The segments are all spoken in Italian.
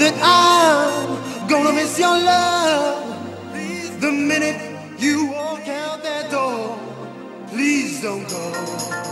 that I'm gonna miss your love. the minute you walk out that door, please don't go.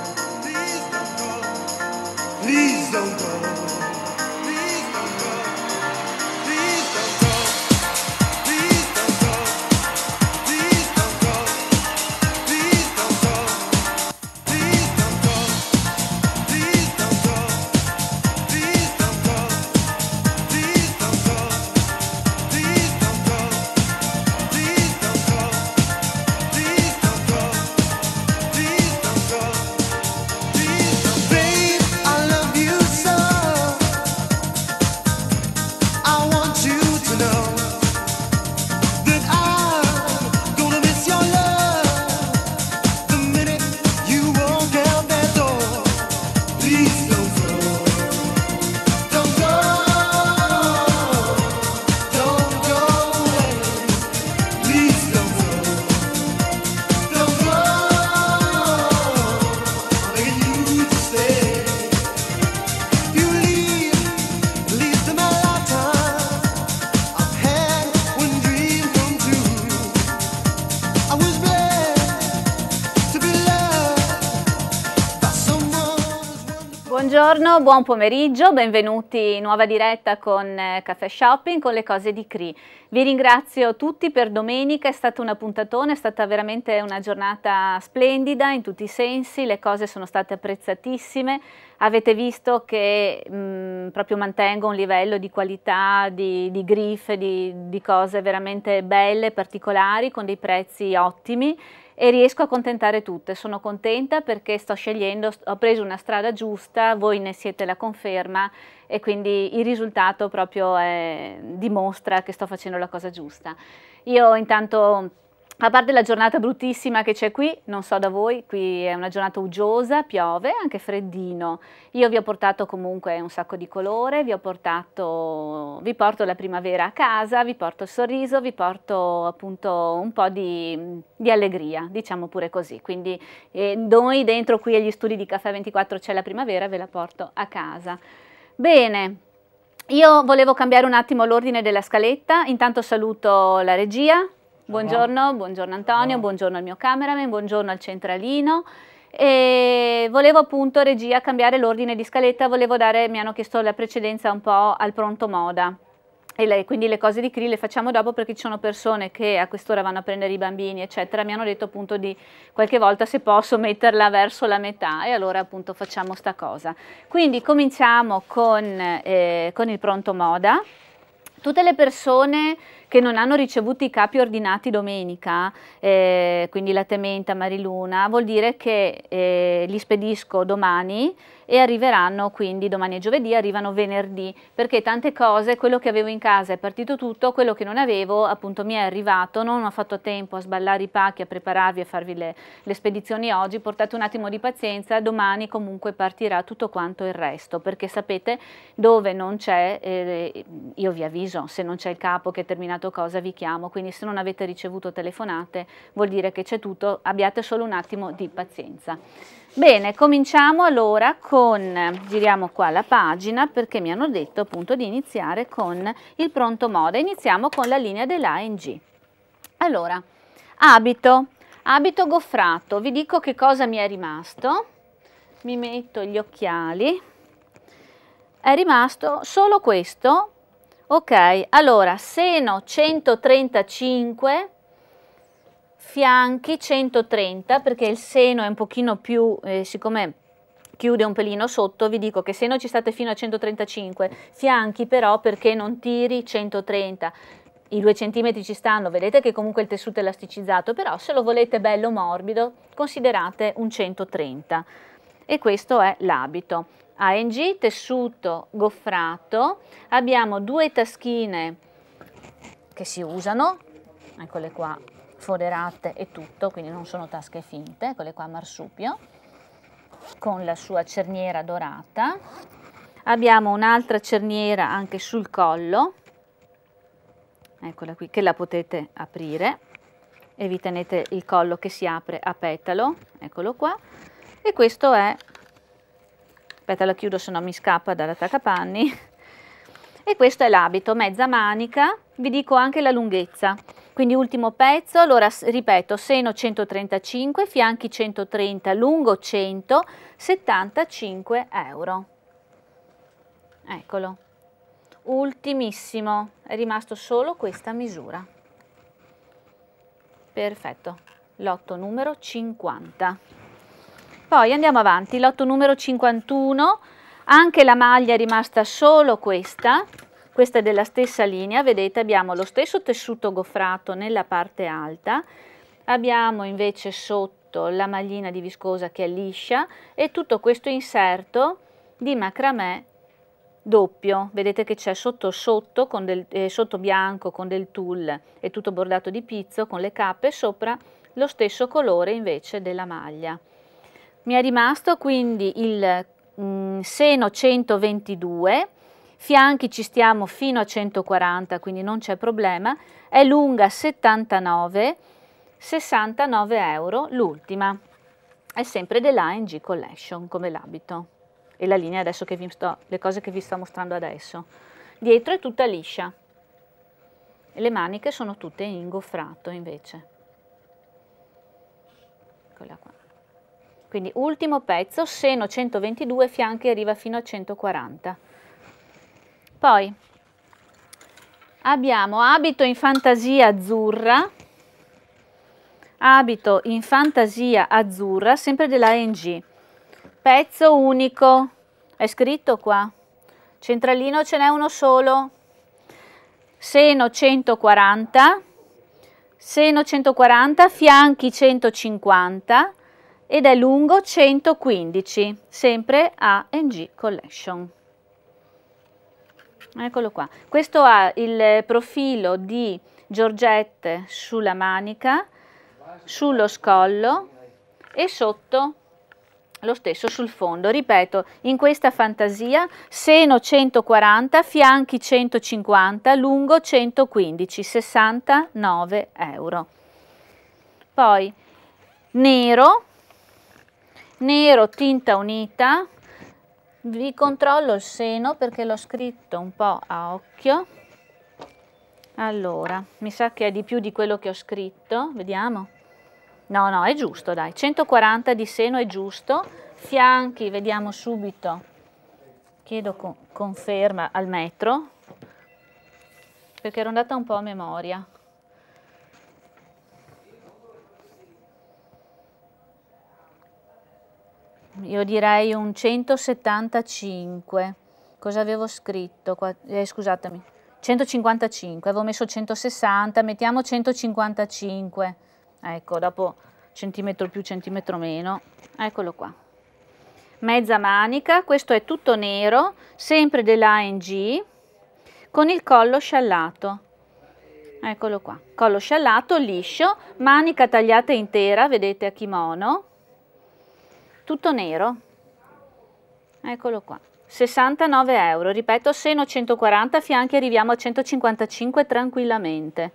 buon pomeriggio, benvenuti in nuova diretta con eh, Caffè Shopping con le cose di Cree. Vi ringrazio tutti per domenica, è stata una puntatona, è stata veramente una giornata splendida in tutti i sensi, le cose sono state apprezzatissime, avete visto che mh, proprio mantengo un livello di qualità, di, di griffe, di, di cose veramente belle, particolari, con dei prezzi ottimi e riesco a contentare tutte. Sono contenta perché sto scegliendo, ho preso una strada giusta, voi ne siete la conferma e quindi il risultato proprio è, eh, dimostra che sto facendo la cosa giusta. Io intanto a parte la giornata bruttissima che c'è qui, non so da voi, qui è una giornata uggiosa, piove, anche freddino. Io vi ho portato comunque un sacco di colore, vi, portato, vi porto la primavera a casa, vi porto il sorriso, vi porto appunto un po' di, di allegria, diciamo pure così. Quindi eh, noi dentro qui agli studi di Caffè 24 c'è la primavera, ve la porto a casa. Bene, io volevo cambiare un attimo l'ordine della scaletta, intanto saluto la regia, Buongiorno, buongiorno Antonio, no. buongiorno al mio cameraman, buongiorno al centralino. E volevo appunto regia cambiare l'ordine di scaletta, volevo dare, mi hanno chiesto la precedenza un po' al pronto moda. E le, quindi le cose di CRI le facciamo dopo perché ci sono persone che a quest'ora vanno a prendere i bambini, eccetera. Mi hanno detto appunto di qualche volta se posso metterla verso la metà e allora appunto facciamo sta cosa. Quindi cominciamo con, eh, con il pronto moda. Tutte le persone che non hanno ricevuto i capi ordinati domenica, eh, quindi la Tementa, Mariluna, vuol dire che eh, li spedisco domani e arriveranno quindi domani e giovedì, arrivano venerdì, perché tante cose, quello che avevo in casa è partito tutto, quello che non avevo appunto mi è arrivato, non ho fatto tempo a sballare i pacchi, a prepararvi, a farvi le, le spedizioni oggi, portate un attimo di pazienza, domani comunque partirà tutto quanto il resto, perché sapete dove non c'è, eh, io vi avviso, se non c'è il capo che ha terminato cosa vi chiamo, quindi se non avete ricevuto telefonate vuol dire che c'è tutto, abbiate solo un attimo di pazienza. Bene, cominciamo allora con, giriamo qua la pagina perché mi hanno detto appunto di iniziare con il pronto moda. Iniziamo con la linea dell'ANG. Allora, abito, abito goffrato, vi dico che cosa mi è rimasto. Mi metto gli occhiali, è rimasto solo questo. Ok, allora, seno 135 fianchi 130 perché il seno è un pochino più, eh, siccome chiude un pelino sotto, vi dico che se non ci state fino a 135, fianchi però perché non tiri 130, i due centimetri ci stanno, vedete che comunque il tessuto è elasticizzato, però se lo volete bello morbido considerate un 130 e questo è l'abito. ANG, tessuto goffrato, abbiamo due taschine che si usano, eccole qua foderate e tutto, quindi non sono tasche finte, quelle qua marsupio, con la sua cerniera dorata. Abbiamo un'altra cerniera anche sul collo, eccola qui, che la potete aprire e vi tenete il collo che si apre a petalo, eccolo qua, e questo è, aspetta la chiudo se no mi scappa dall'attaccapanni, e questo è l'abito, mezza manica, vi dico anche la lunghezza, quindi ultimo pezzo, allora ripeto, seno 135, fianchi 130, lungo 100, 75 euro. Eccolo. Ultimissimo, è rimasto solo questa misura. Perfetto, lotto numero 50. Poi andiamo avanti, lotto numero 51, anche la maglia è rimasta solo questa, questa è della stessa linea, vedete abbiamo lo stesso tessuto gofrato nella parte alta, abbiamo invece sotto la maglina di viscosa che è liscia e tutto questo inserto di macramè doppio, vedete che c'è sotto sotto, con del, eh, sotto bianco con del tulle e tutto bordato di pizzo con le cappe, sopra lo stesso colore invece della maglia. Mi è rimasto quindi il mh, mm, seno 122 fianchi ci stiamo fino a 140, quindi non c'è problema, è lunga 79, 69 euro l'ultima, è sempre della dell'ANG Collection come l'abito e la linea adesso che vi sto, le cose che vi sto mostrando adesso. Dietro è tutta liscia e le maniche sono tutte in ingoffrato invece. Eccola qua. Quindi ultimo pezzo, seno 122, fianchi arriva fino a 140. Poi abbiamo abito in fantasia azzurra, abito in fantasia azzurra, sempre della NG, pezzo unico, è scritto qua, centralino ce n'è uno solo, seno 140, seno 140, fianchi 150 ed è lungo 115, sempre a NG Collection. Eccolo qua. Questo ha il profilo di Giorgette sulla manica, sullo scollo e sotto lo stesso sul fondo. Ripeto, in questa fantasia seno 140, fianchi 150, lungo 115, 69 euro. Poi nero, nero tinta unita, vi controllo il seno perché l'ho scritto un po' a occhio allora mi sa che è di più di quello che ho scritto vediamo no no è giusto dai 140 di seno è giusto fianchi vediamo subito chiedo co conferma al metro perché ero andata un po' a memoria io direi un 175. Cosa avevo scritto? Qua? Eh, scusatemi, 155, avevo messo 160, mettiamo 155. Ecco, dopo centimetro più, centimetro meno. Eccolo qua. Mezza manica, questo è tutto nero, sempre dell'ANG, con il collo sciallato. Eccolo qua, collo sciallato, liscio, manica tagliata intera, vedete a kimono tutto nero, eccolo qua, 69 euro, ripeto seno 140, fianchi arriviamo a 155 tranquillamente,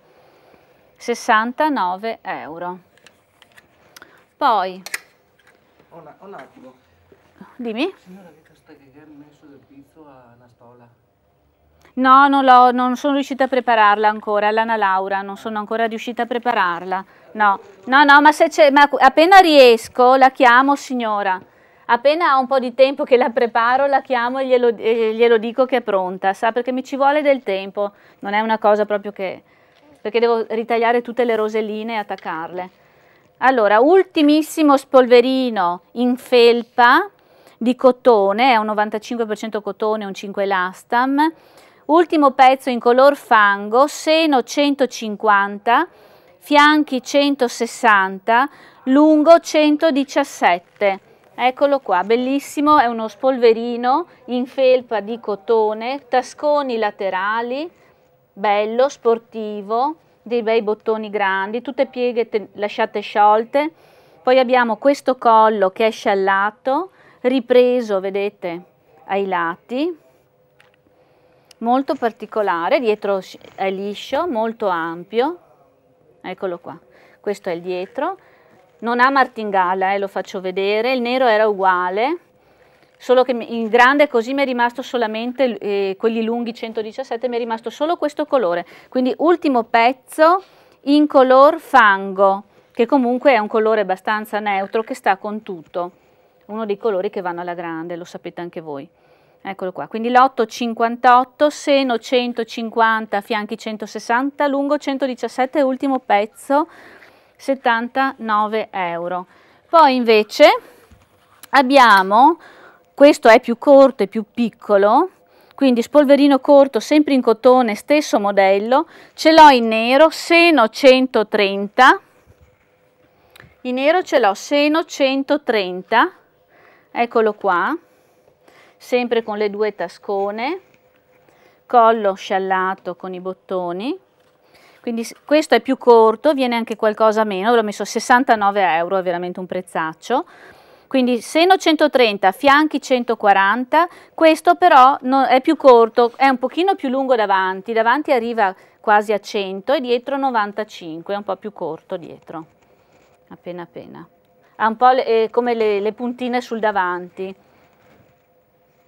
69 euro. Poi... Un, un attimo. Dimmi. Signora, che castagna che ha messo del pizzo a Nastola? No, non, non sono riuscita a prepararla ancora, l'Anna Laura, non sono ancora riuscita a prepararla. No, no, no, ma, se c'è, ma appena riesco la chiamo signora. Appena ho un po' di tempo che la preparo, la chiamo e glielo, e glielo dico che è pronta, sa, perché mi ci vuole del tempo. Non è una cosa proprio che... perché devo ritagliare tutte le roselline e attaccarle. Allora, ultimissimo spolverino in felpa di cotone, è un 95% cotone, un 5 elastam. Ultimo pezzo in color fango, seno 150 fianchi 160, lungo 117. Eccolo qua, bellissimo, è uno spolverino in felpa di cotone, tasconi laterali, bello, sportivo, dei bei bottoni grandi, tutte pieghe lasciate sciolte. Poi abbiamo questo collo che è sciallato, ripreso, vedete, ai lati, molto particolare, dietro è liscio, molto ampio, eccolo qua, questo è il dietro, non ha martingala, eh, lo faccio vedere, il nero era uguale, solo che in grande così mi è rimasto solamente eh, quelli lunghi 117 mi è rimasto solo questo colore quindi ultimo pezzo in color fango che comunque è un colore abbastanza neutro che sta con tutto uno dei colori che vanno alla grande lo sapete anche voi Eccolo qua, quindi lotto 58, seno 150, fianchi 160, lungo 117, ultimo pezzo 79 euro. Poi invece abbiamo, questo è più corto e più piccolo, quindi spolverino corto sempre in cotone, stesso modello, ce l'ho in nero, seno 130, in nero ce l'ho seno 130, eccolo qua, sempre con le due tascone, collo sciallato con i bottoni, quindi questo è più corto, viene anche qualcosa meno, l'ho messo 69 euro, è veramente un prezzaccio. Quindi seno 130, fianchi 140, questo però è più corto, è un pochino più lungo davanti, davanti arriva quasi a 100 e dietro 95, è un po' più corto dietro, appena appena. Ha un po' le, eh, come le, le puntine sul davanti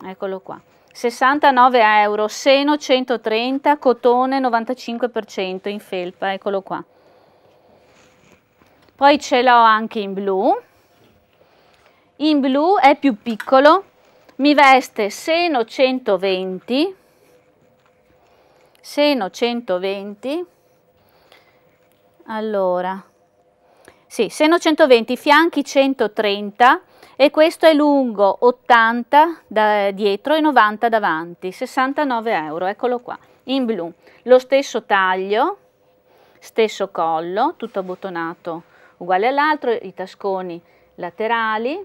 eccolo qua. 69 euro, seno 130, cotone 95% in felpa, eccolo qua. Poi ce l'ho anche in blu. In blu è più piccolo, mi veste seno 120, seno 120, allora, sì, seno 120, fianchi 130, e questo è lungo 80 da dietro e 90 davanti, 69 euro, eccolo qua, in blu. Lo stesso taglio, stesso collo, tutto abbottonato uguale all'altro, i tasconi laterali.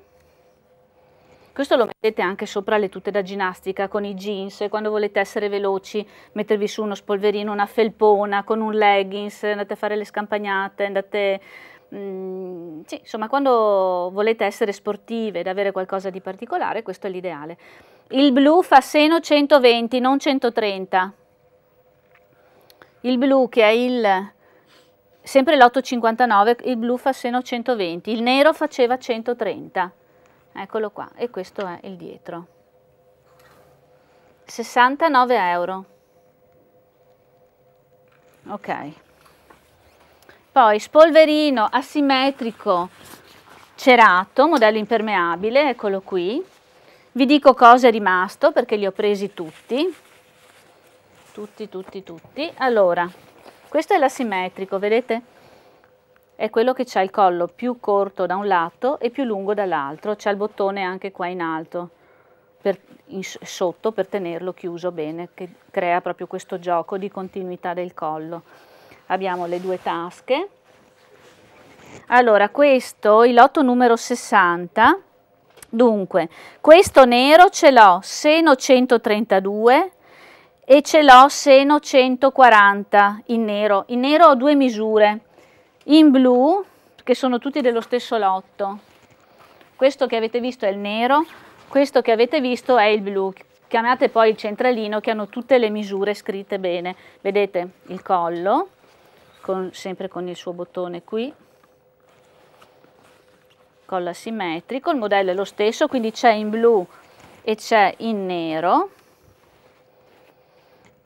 Questo lo mettete anche sopra le tute da ginnastica con i jeans, quando volete essere veloci, mettervi su uno spolverino, una felpona con un leggings, andate a fare le scampagnate, andate mh, mhmm, sì, insomma, quando volete essere sportive ed avere qualcosa di particolare, questo è l'ideale. Il blu fa seno 120, non 130. Il blu che è il sempre l'859, il blu fa seno 120, il nero faceva 130. Eccolo qua, e questo è il dietro. 69 euro. Ok. Poi spolverino asimmetrico cerato, modello impermeabile, eccolo qui. Vi dico cosa è rimasto perché li ho presi tutti. Tutti, tutti, tutti. Allora, questo è l'asimmetrico, vedete? È quello che ha il collo più corto da un lato e più lungo dall'altro. C'è il bottone anche qua in alto. Per, in, sotto per tenerlo chiuso bene, che crea proprio questo gioco di continuità del collo abbiamo le due tasche. Allora, questo, il lotto numero 60, dunque, questo nero ce l'ho seno 132 e ce l'ho seno 140 in nero. In nero ho due misure, in blu, che sono tutti dello stesso lotto. Questo che avete visto è il nero, questo che avete visto è il blu, chiamate poi il centralino che hanno tutte le misure scritte bene. Vedete il collo, con, sempre con il suo bottone qui, colla simmetrico, il modello è lo stesso, quindi c'è in blu e c'è in nero.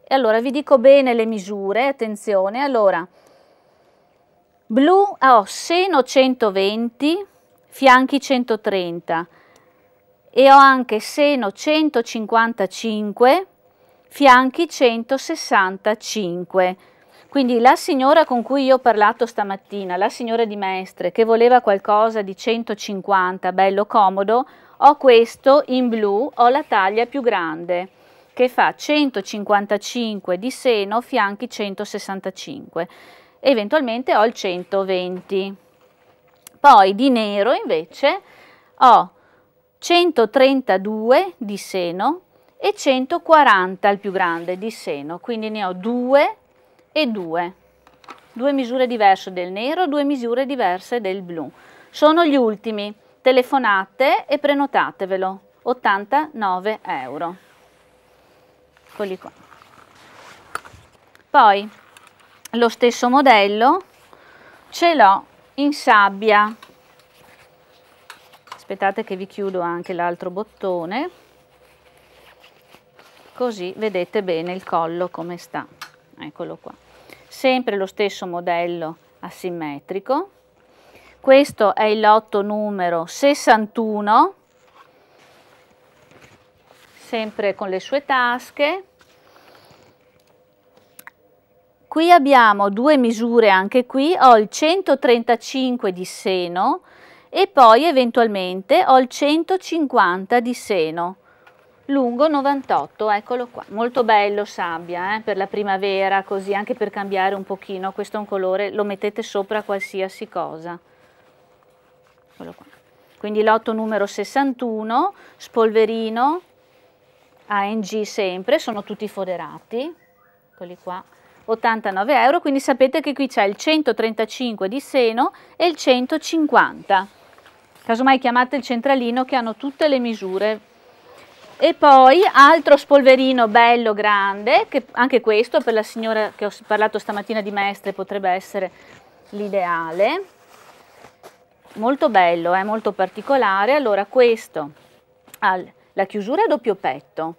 E allora vi dico bene le misure, attenzione, allora blu ho oh, seno 120, fianchi 130 e ho anche seno 155, fianchi 165 quindi la signora con cui io ho parlato stamattina, la signora di Mestre, che voleva qualcosa di 150, bello comodo, ho questo in blu, ho la taglia più grande che fa 155 di seno, fianchi 165, eventualmente ho il 120. Poi di nero invece ho 132 di seno e 140 il più grande di seno, quindi ne ho due e 2, due misure diverse del nero, due misure diverse del blu. Sono gli ultimi, telefonate e prenotatevelo, 89 euro. Eccoli qua. Poi lo stesso modello ce l'ho in sabbia. Aspettate che vi chiudo anche l'altro bottone, così vedete bene il collo come sta. Eccolo qua sempre lo stesso modello asimmetrico. Questo è il lotto numero 61, sempre con le sue tasche. Qui abbiamo due misure anche qui, ho il 135 di seno e poi eventualmente ho il 150 di seno lungo 98, eccolo qua, molto bello sabbia eh, per la primavera così anche per cambiare un pochino, questo è un colore, lo mettete sopra qualsiasi cosa, eccolo qua. quindi lotto numero 61, spolverino, ANG sempre, sono tutti foderati, eccoli qua, 89 euro, quindi sapete che qui c'è il 135 di seno e il 150, casomai chiamate il centralino che hanno tutte le misure e poi altro spolverino bello grande, che anche questo per la signora che ho parlato stamattina di mestre potrebbe essere l'ideale. Molto bello, è eh? molto particolare. Allora questo ha la chiusura a doppio petto.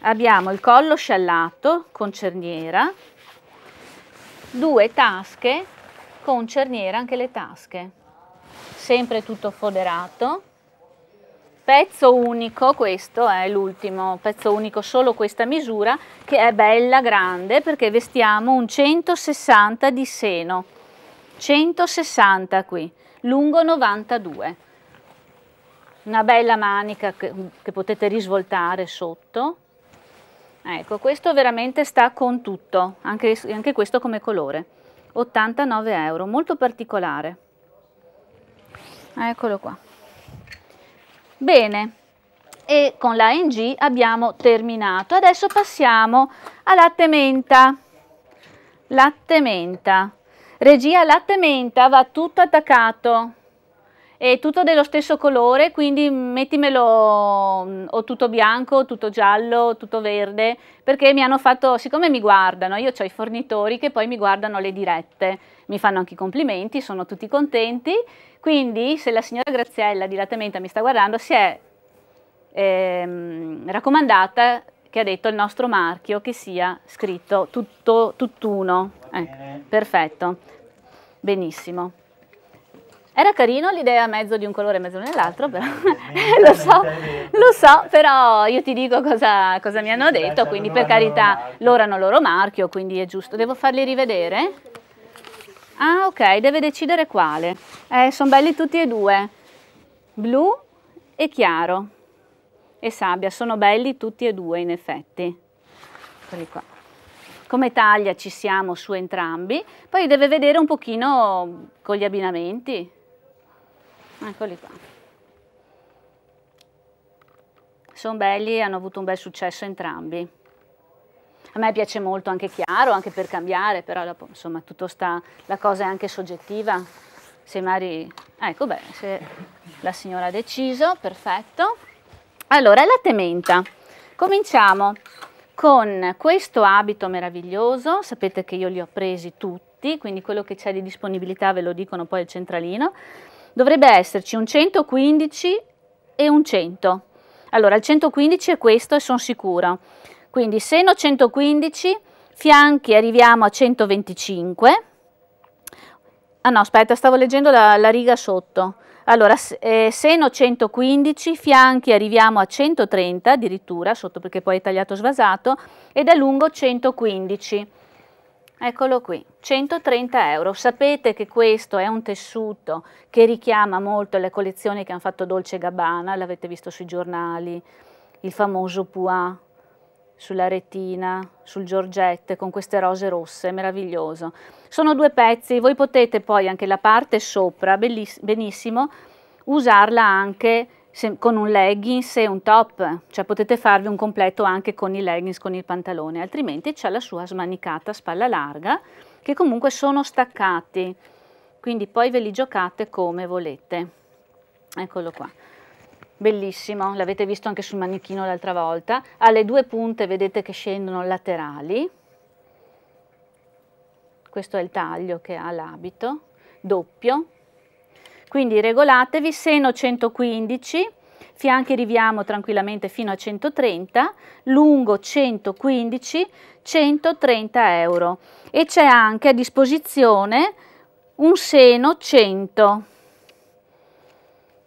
Abbiamo il collo sciallato con cerniera, due tasche con cerniera anche le tasche. Sempre tutto foderato pezzo unico questo è l'ultimo pezzo unico solo questa misura che è bella grande perché vestiamo un 160 di seno 160 qui lungo 92 una bella manica che, che potete risvoltare sotto ecco questo veramente sta con tutto anche, anche questo come colore 89 euro molto particolare eccolo qua Bene, e con la NG abbiamo terminato. Adesso passiamo a latte menta. Latte menta. Regia latte menta va tutto attaccato. È tutto dello stesso colore, quindi mettimelo mm, o tutto bianco, o tutto giallo, o tutto verde, perché mi hanno fatto, siccome mi guardano, io ho i fornitori che poi mi guardano le dirette, mi fanno anche i complimenti, sono tutti contenti quindi se la signora Graziella di Latementa mi sta guardando si è ehm, raccomandata che ha detto il nostro marchio che sia scritto tutto, tutt'uno. Ecco, perfetto, benissimo. Era carino l'idea a mezzo di un colore e mezzo nell'altro, però lo so, lo so, però io ti dico cosa, cosa mi hanno detto, quindi per carità loro hanno il loro marchio, quindi è giusto. Devo farli rivedere? Ah ok, deve decidere quale. Eh, sono belli tutti e due, blu e chiaro e sabbia, sono belli tutti e due in effetti. Quelli qua. Come taglia ci siamo su entrambi, poi deve vedere un pochino con gli abbinamenti. Ah, Eccoli qua. Sono belli e hanno avuto un bel successo entrambi. A me piace molto anche chiaro, anche per cambiare, però dopo, insomma tutto sta, la cosa è anche soggettiva. Se magari, ecco bene, se la signora ha deciso, perfetto. Allora, latte menta. Cominciamo con questo abito meraviglioso, sapete che io li ho presi tutti, quindi quello che c'è di disponibilità ve lo dicono poi al centralino. Dovrebbe esserci un 115 e un 100. Allora, il 115 è questo e sono sicuro. Quindi seno 115, fianchi arriviamo a 125. Ah no, aspetta, stavo leggendo la, la riga sotto. Allora, eh, seno 115, fianchi arriviamo a 130 addirittura, sotto perché poi è tagliato svasato, ed è lungo 115. Eccolo qui, 130 euro. Sapete che questo è un tessuto che richiama molto le collezioni che hanno fatto Dolce Gabbana, l'avete visto sui giornali, il famoso Pua, sulla retina, sul Giorgette, con queste rose rosse, meraviglioso. Sono due pezzi, voi potete poi anche la parte sopra, benissimo, usarla anche se, con un leggings e un top, cioè potete farvi un completo anche con i leggings, con il pantalone, altrimenti c'è la sua smanicata spalla larga, che comunque sono staccati, quindi poi ve li giocate come volete. Eccolo qua bellissimo, l'avete visto anche sul manichino l'altra volta, ha le due punte, vedete che scendono laterali, questo è il taglio che ha l'abito, doppio, quindi regolatevi, seno 115, fianchi riviamo tranquillamente fino a 130, lungo 115, 130 euro e c'è anche a disposizione un seno 100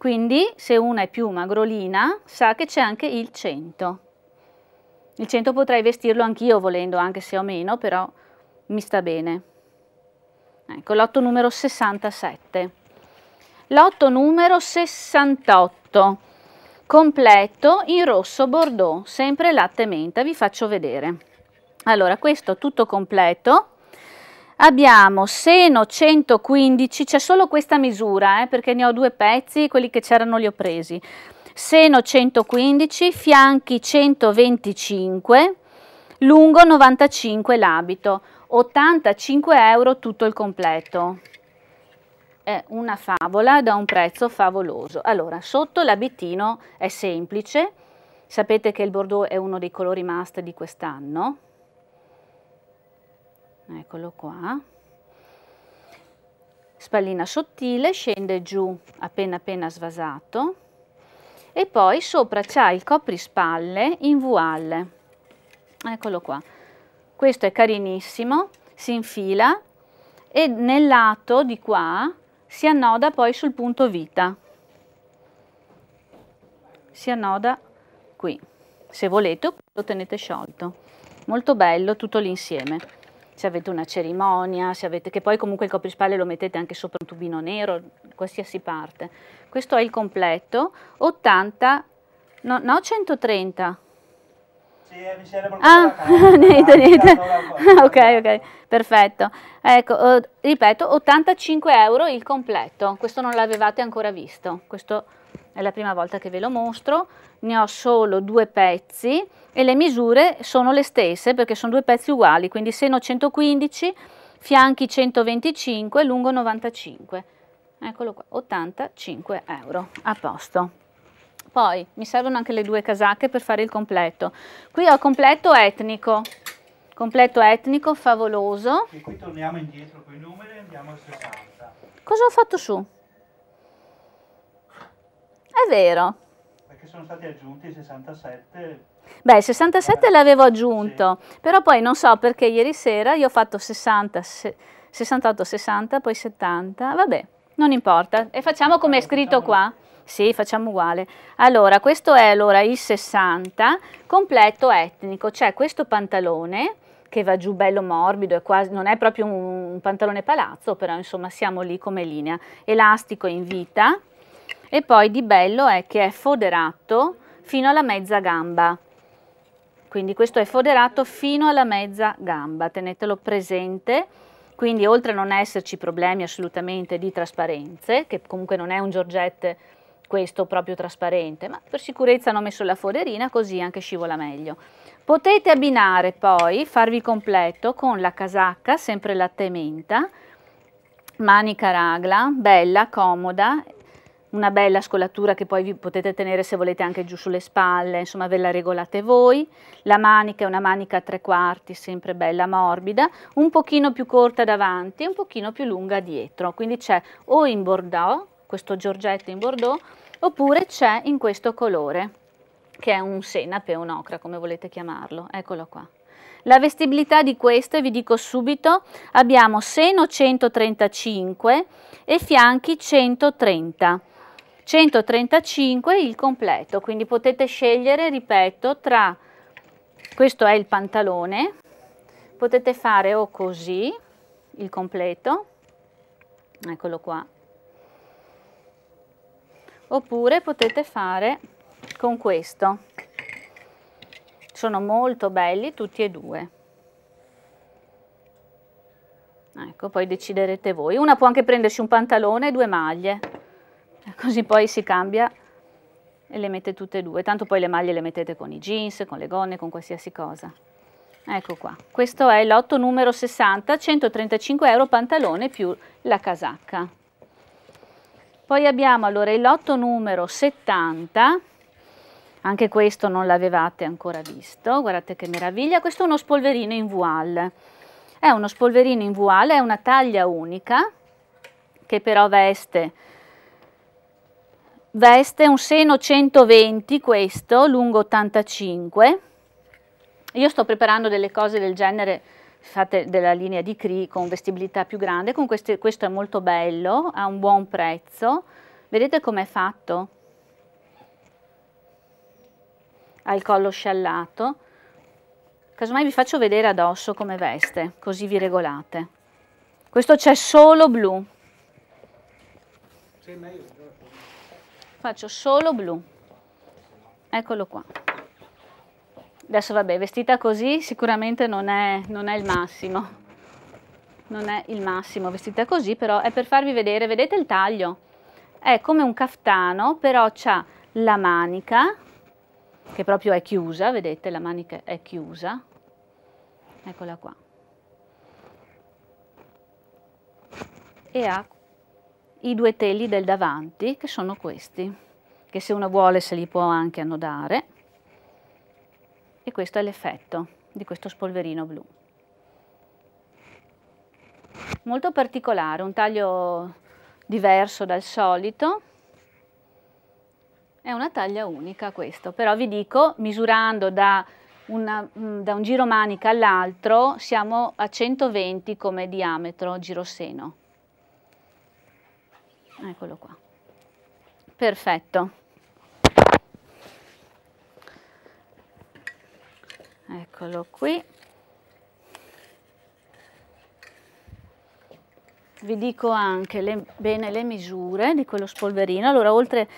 quindi se una è più magrolina sa che c'è anche il 100. Il 100 potrei vestirlo anch'io volendo, anche se ho meno, però mi sta bene. Ecco, lotto numero 67. Lotto numero 68, completo in rosso bordeaux, sempre latte menta, vi faccio vedere. Allora, questo tutto completo, abbiamo seno 115, c'è solo questa misura eh, perché ne ho due pezzi, quelli che c'erano li ho presi, seno 115, fianchi 125, lungo 95 l'abito, 85 euro tutto il completo. È una favola da un prezzo favoloso. Allora, sotto l'abitino è semplice, sapete che il bordeaux è uno dei colori master di quest'anno, eccolo qua, spallina sottile, scende giù appena appena svasato e poi sopra c'è il coprispalle in voile, eccolo qua, questo è carinissimo, si infila e nel lato di qua si annoda poi sul punto vita, si annoda qui, se volete lo tenete sciolto, molto bello tutto l'insieme se avete una cerimonia, se avete, che poi comunque il coprispalle lo mettete anche sopra un tubino nero, qualsiasi parte. Questo è il completo, 80, no, no 130. Sì, eh, mi si era ah, niente, niente. ok, ok, perfetto. Ecco, eh, ripeto, 85 euro il completo. Questo non l'avevate ancora visto. Questo è la prima volta che ve lo mostro, ne ho solo due pezzi e le misure sono le stesse perché sono due pezzi uguali, quindi seno 115, fianchi 125, lungo 95, eccolo qua, 85 euro, a posto. Poi mi servono anche le due casacche per fare il completo. Qui ho completo etnico, completo etnico favoloso. E qui torniamo indietro con i numeri e andiamo al 60. Cosa ho fatto su? È vero. Perché sono stati aggiunti 67 Beh, 67 eh, l'avevo aggiunto, sì. però poi non so perché ieri sera io ho fatto 60, 68, 60, poi 70, vabbè, non importa. E facciamo come è scritto qua? Sì, facciamo uguale. Allora, questo è allora il 60, completo etnico, cioè questo pantalone che va giù bello morbido, è quasi, non è proprio un, un pantalone palazzo, però insomma siamo lì come linea. Elastico in vita, e poi di bello è che è foderato fino alla mezza gamba. Quindi questo è foderato fino alla mezza gamba, tenetelo presente. Quindi oltre a non esserci problemi assolutamente di trasparenze, che comunque non è un Giorgette questo proprio trasparente, ma per sicurezza hanno messo la foderina così anche scivola meglio. Potete abbinare poi, farvi completo con la casacca, sempre latte e menta, manica ragla, bella, comoda una bella scolatura che poi vi potete tenere se volete anche giù sulle spalle, insomma ve la regolate voi. La manica è una manica a tre quarti, sempre bella morbida, un pochino più corta davanti e un pochino più lunga dietro, quindi c'è o in bordeaux, questo giorgetto in bordeaux, oppure c'è in questo colore, che è un senape, un ocra, come volete chiamarlo, eccolo qua. La vestibilità di queste, vi dico subito, abbiamo seno 135 e fianchi 130 135 il completo, quindi potete scegliere, ripeto, tra questo è il pantalone, potete fare o così il completo, eccolo qua, oppure potete fare con questo. Sono molto belli tutti e due. Ecco, poi deciderete voi. Una può anche prendersi un pantalone e due maglie. Eh, così poi si cambia e le mette tutte e due, tanto poi le maglie le mettete con i jeans, con le gonne, con qualsiasi cosa. Ecco qua, questo è lotto numero 60, 135 euro pantalone più la casacca. Poi abbiamo allora il lotto numero 70, anche questo non l'avevate ancora visto, guardate che meraviglia, questo è uno spolverino in voile. È uno spolverino in voile, è una taglia unica che però veste veste un seno 120 questo, lungo 85. Io sto preparando delle cose del genere fatte della linea di Cree con vestibilità più grande, con queste, questo è molto bello, ha un buon prezzo. Vedete com'è fatto? Ha il collo sciallato. Casomai vi faccio vedere addosso come veste, così vi regolate. Questo c'è solo blu. meglio faccio solo blu eccolo qua adesso vabbè vestita così sicuramente non è, non è il massimo non è il massimo vestita così però è per farvi vedere vedete il taglio è come un caftano però c'ha la manica che proprio è chiusa vedete la manica è chiusa eccola qua e ha i due telli del davanti, che sono questi, che se uno vuole se li può anche annodare. E questo è l'effetto di questo spolverino blu. Molto particolare, un taglio diverso dal solito. È una taglia unica questo, però vi dico, misurando da, una, mm, da un giro manica all'altro, siamo a 120 come diametro giro seno eccolo qua perfetto eccolo qui vi dico anche le, bene le misure di quello spolverino allora oltre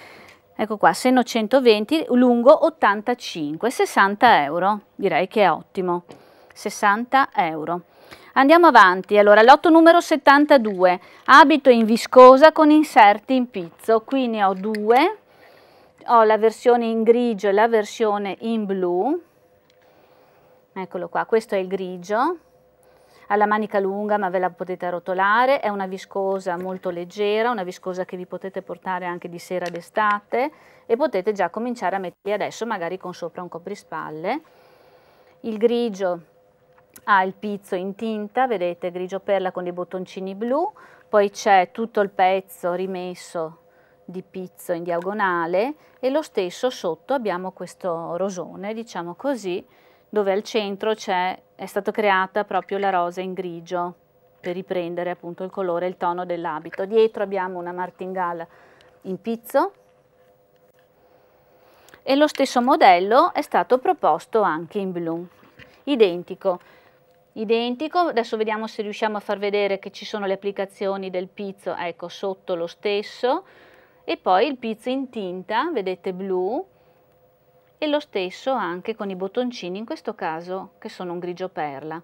ecco qua seno 120 lungo 85 60 euro direi che è ottimo 60 euro Andiamo avanti, allora lotto numero 72, abito in viscosa con inserti in pizzo, qui ne ho due, ho la versione in grigio e la versione in blu, eccolo qua, questo è il grigio, alla manica lunga ma ve la potete arrotolare, è una viscosa molto leggera, una viscosa che vi potete portare anche di sera d'estate e potete già cominciare a metterli adesso magari con sopra un coprispalle, il grigio ha il pizzo in tinta, vedete grigio perla con dei bottoncini blu, poi c'è tutto il pezzo rimesso di pizzo in diagonale e lo stesso sotto abbiamo questo rosone, diciamo così, dove al centro c'è, è stata creata proprio la rosa in grigio per riprendere appunto il colore e il tono dell'abito. Dietro abbiamo una martingala in pizzo e lo stesso modello è stato proposto anche in blu, identico identico, adesso vediamo se riusciamo a far vedere che ci sono le applicazioni del pizzo, ecco sotto lo stesso e poi il pizzo in tinta, vedete blu e lo stesso anche con i bottoncini in questo caso che sono un grigio perla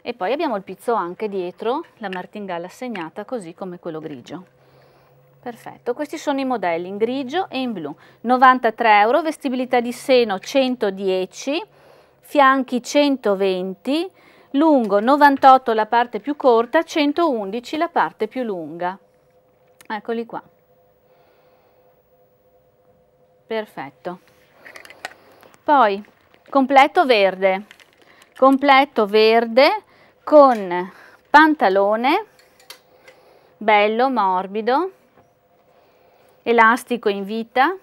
e poi abbiamo il pizzo anche dietro, la martingala segnata così come quello grigio. Perfetto, questi sono i modelli in grigio e in blu. 93 euro, vestibilità di seno 110, fianchi 120, lungo 98 la parte più corta, 111 la parte più lunga. Eccoli qua. Perfetto. Poi completo verde, completo verde con pantalone bello morbido, elastico in vita,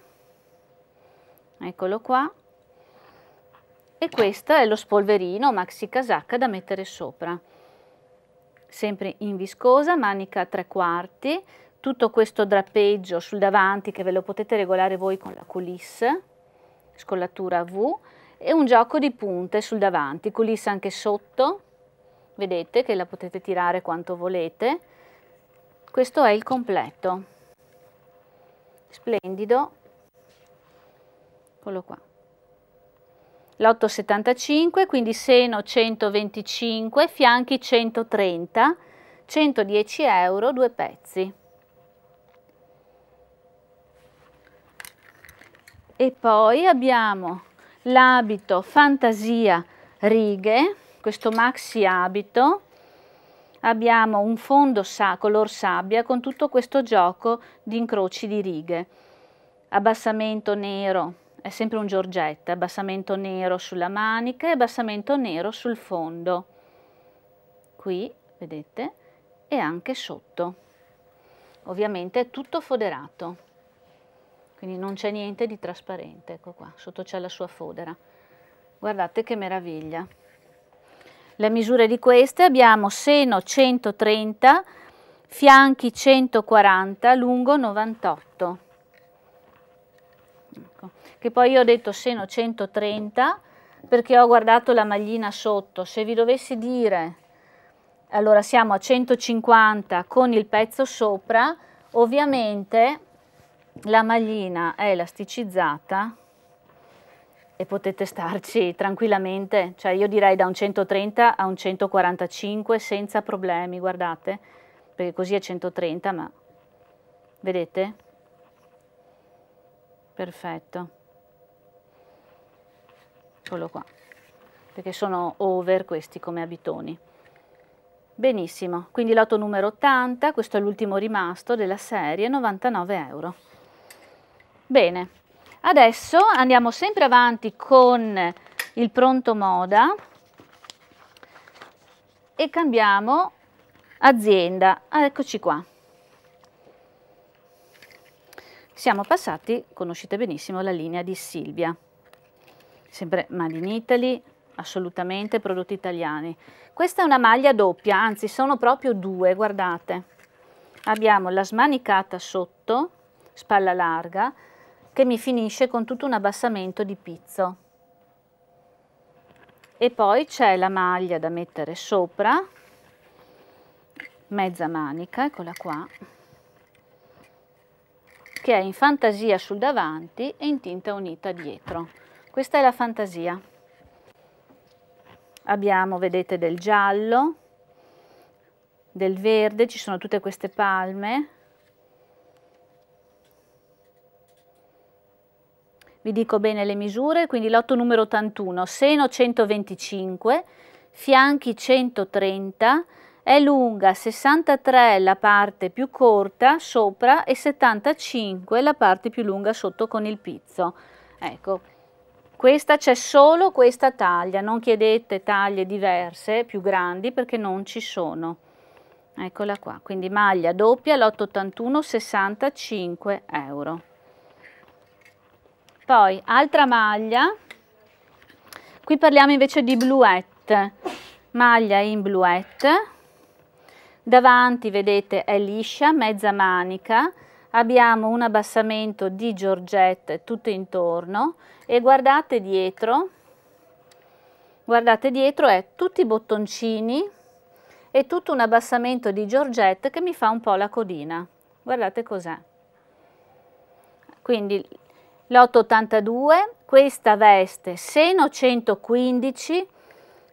eccolo qua, e questo è lo spolverino maxi casacca da mettere sopra. Sempre in viscosa, manica tre quarti, tutto questo drappeggio sul davanti che ve lo potete regolare voi con la coulisse, scollatura V, e un gioco di punte sul davanti, culisse anche sotto, vedete che la potete tirare quanto volete. Questo è il completo. Splendido. Eccolo qua l'8,75, quindi seno 125, fianchi 130, 110 euro, due pezzi. E poi abbiamo l'abito Fantasia Righe, questo maxi abito, abbiamo un fondo sa color sabbia con tutto questo gioco di incroci di righe, abbassamento nero, è sempre un giorgetta, abbassamento nero sulla manica e abbassamento nero sul fondo, qui vedete, e anche sotto. Ovviamente è tutto foderato, quindi non c'è niente di trasparente, ecco qua, sotto c'è la sua fodera. Guardate che meraviglia. Le misure di queste abbiamo seno 130, fianchi 140, lungo 98. Ecco che poi io ho detto seno 130 perché ho guardato la maglina sotto, se vi dovessi dire, allora siamo a 150 con il pezzo sopra, ovviamente la maglina è elasticizzata e potete starci tranquillamente, cioè io direi da un 130 a un 145 senza problemi, guardate, perché così è 130, ma vedete? Perfetto eccolo qua, perché sono over questi come abitoni. Benissimo, quindi l'auto numero 80, questo è l'ultimo rimasto della serie, 99 euro. Bene, adesso andiamo sempre avanti con il pronto moda e cambiamo azienda. Ah, eccoci qua. Siamo passati, conoscete benissimo, la linea di Silvia sempre Made in Italy, assolutamente prodotti italiani. Questa è una maglia doppia, anzi sono proprio due, guardate. Abbiamo la smanicata sotto, spalla larga, che mi finisce con tutto un abbassamento di pizzo. E poi c'è la maglia da mettere sopra, mezza manica, eccola qua, che è in fantasia sul davanti e in tinta unita dietro. Questa è la fantasia. Abbiamo, vedete, del giallo, del verde, ci sono tutte queste palme. Vi dico bene le misure, quindi lotto numero 81, seno 125, fianchi 130, è lunga 63 la parte più corta sopra e 75 la parte più lunga sotto con il pizzo. Ecco, questa c'è solo questa taglia, non chiedete taglie diverse, più grandi, perché non ci sono. Eccola qua, quindi maglia doppia l'881 65 euro. Poi altra maglia, qui parliamo invece di bluette, maglia in bluette, davanti vedete è liscia, mezza manica, abbiamo un abbassamento di georgette tutto intorno e guardate dietro, guardate dietro è tutti i bottoncini e tutto un abbassamento di Georgette che mi fa un po' la codina. Guardate cos'è. Quindi l'882, questa veste seno 115,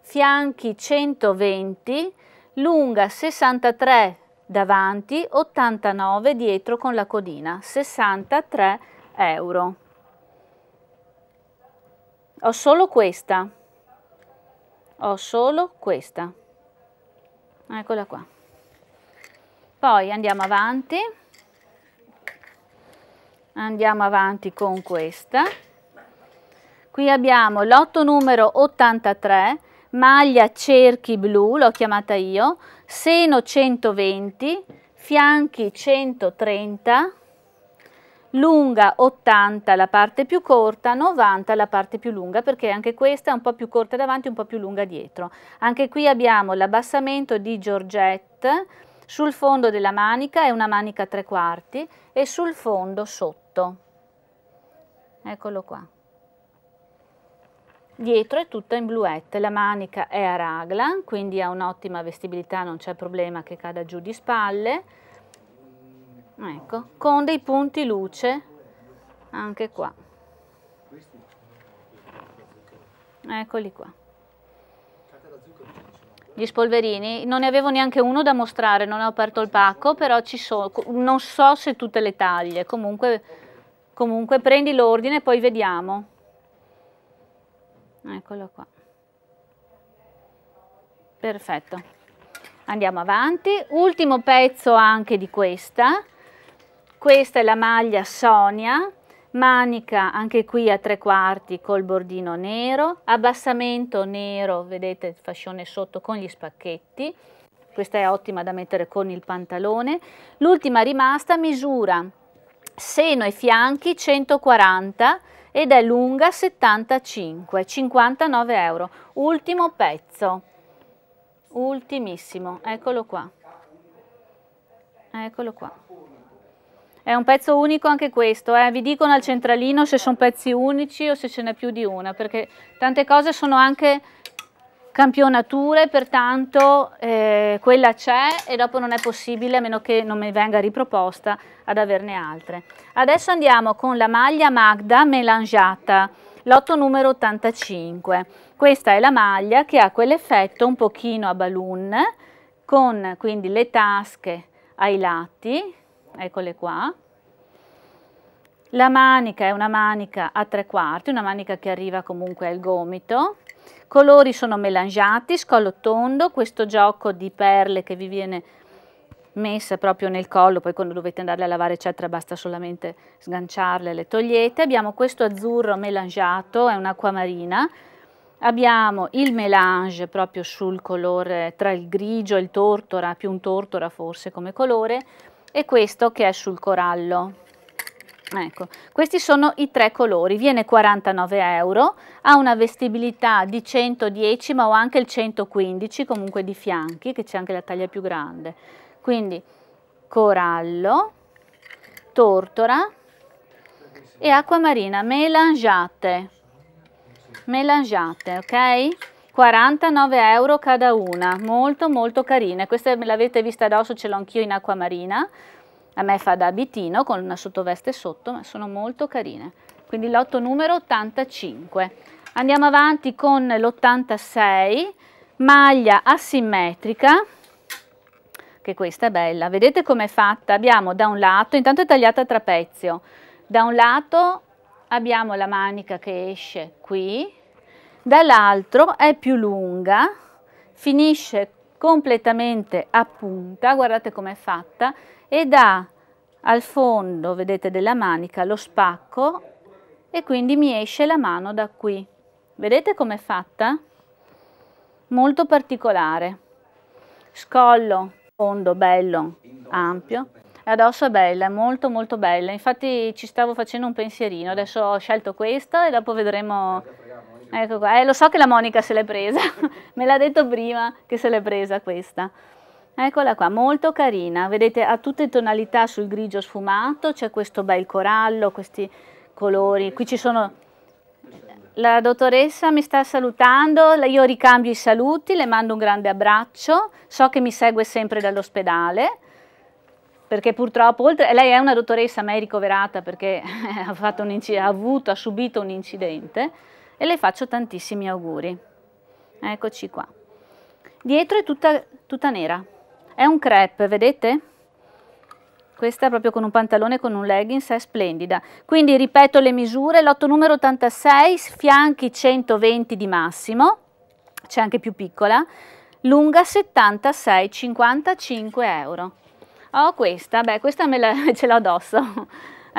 fianchi 120, lunga 63 davanti, 89 dietro con la codina, 63 euro. Ho solo questa. Ho solo questa. Eccola qua. Poi andiamo avanti. Andiamo avanti con questa. Qui abbiamo lotto numero 83, maglia cerchi blu, l'ho chiamata io, seno 120, fianchi 130, lunga 80 la parte più corta, 90 la parte più lunga perché anche questa è un po' più corta davanti un po' più lunga dietro. Anche qui abbiamo l'abbassamento di Georgette sul fondo della manica, è una manica tre quarti e sul fondo sotto. Eccolo qua. Dietro è tutta in bluette, la manica è a raglan, quindi ha un'ottima vestibilità, non c'è problema che cada giù di spalle ecco, con dei punti luce anche qua. Eccoli qua. Gli spolverini, non ne avevo neanche uno da mostrare, non ho aperto il pacco, però ci sono, non so se tutte le taglie, comunque, comunque prendi l'ordine e poi vediamo. Eccolo qua. Perfetto. Andiamo avanti, ultimo pezzo anche di questa questa è la maglia Sonia, manica anche qui a tre quarti col bordino nero, abbassamento nero, vedete il fascione sotto con gli spacchetti, questa è ottima da mettere con il pantalone. L'ultima rimasta misura seno e fianchi 140 ed è lunga 75, 59 euro. Ultimo pezzo, ultimissimo, eccolo qua, eccolo qua. È un pezzo unico anche questo, eh? vi dicono al centralino se sono pezzi unici o se ce n'è più di una, perché tante cose sono anche campionature, pertanto eh, quella c'è e dopo non è possibile, a meno che non mi venga riproposta, ad averne altre. Adesso andiamo con la maglia Magda melangiata, lotto numero 85. Questa è la maglia che ha quell'effetto un pochino a balloon, con quindi le tasche ai lati, eccole qua. La manica è una manica a tre quarti, una manica che arriva comunque al gomito. Colori sono melangiati, scollo tondo, questo gioco di perle che vi viene messa proprio nel collo, poi quando dovete andarle a lavare eccetera basta solamente sganciarle, le togliete. Abbiamo questo azzurro melangiato, è un'acquamarina. Abbiamo il melange proprio sul colore tra il grigio e il tortora, più un tortora forse come colore e questo che è sul corallo. Ecco, questi sono i tre colori, viene 49 euro, ha una vestibilità di 110 ma ho anche il 115 comunque di fianchi che c'è anche la taglia più grande. Quindi corallo, tortora e acqua marina melangiate, melangiate ok? 49 euro cada una, molto molto carine, questa me l'avete vista addosso, ce l'ho anch'io in acqua marina, a me fa da abitino con una sottoveste sotto, ma sono molto carine. Quindi lotto numero 85. Andiamo avanti con l'86, maglia asimmetrica, che questa è bella, vedete com'è fatta? Abbiamo da un lato, intanto è tagliata a trapezio, da un lato abbiamo la manica che esce qui, dall'altro è più lunga, finisce completamente a punta, guardate com'è fatta, ed ha al fondo, vedete, della manica lo spacco e quindi mi esce la mano da qui. Vedete com'è fatta? Molto particolare. Scollo, fondo bello, ampio. Addosso è bella, molto molto bella. Infatti ci stavo facendo un pensierino. Adesso ho scelto questa e dopo vedremo Ecco qua, eh, lo so che la Monica se l'è presa, me l'ha detto prima che se l'è presa questa. Eccola qua, molto carina, vedete ha tutte le tonalità sul grigio sfumato, c'è questo bel corallo, questi colori, qui ci sono... La dottoressa mi sta salutando, io ricambio i saluti, le mando un grande abbraccio, so che mi segue sempre dall'ospedale, perché purtroppo, oltre, lei è una dottoressa, ma è ricoverata perché ha, ha, avuto, ha subito un incidente, e le faccio tantissimi auguri. Eccoci qua. Dietro è tutta, tutta nera. È un crepe, vedete? Questa proprio con un pantalone con un leggings è splendida. Quindi ripeto le misure, lotto numero 86, fianchi 120 di massimo, c'è anche più piccola, lunga 76, 55 euro. Ho oh, questa, beh questa me la, ce l'ho addosso.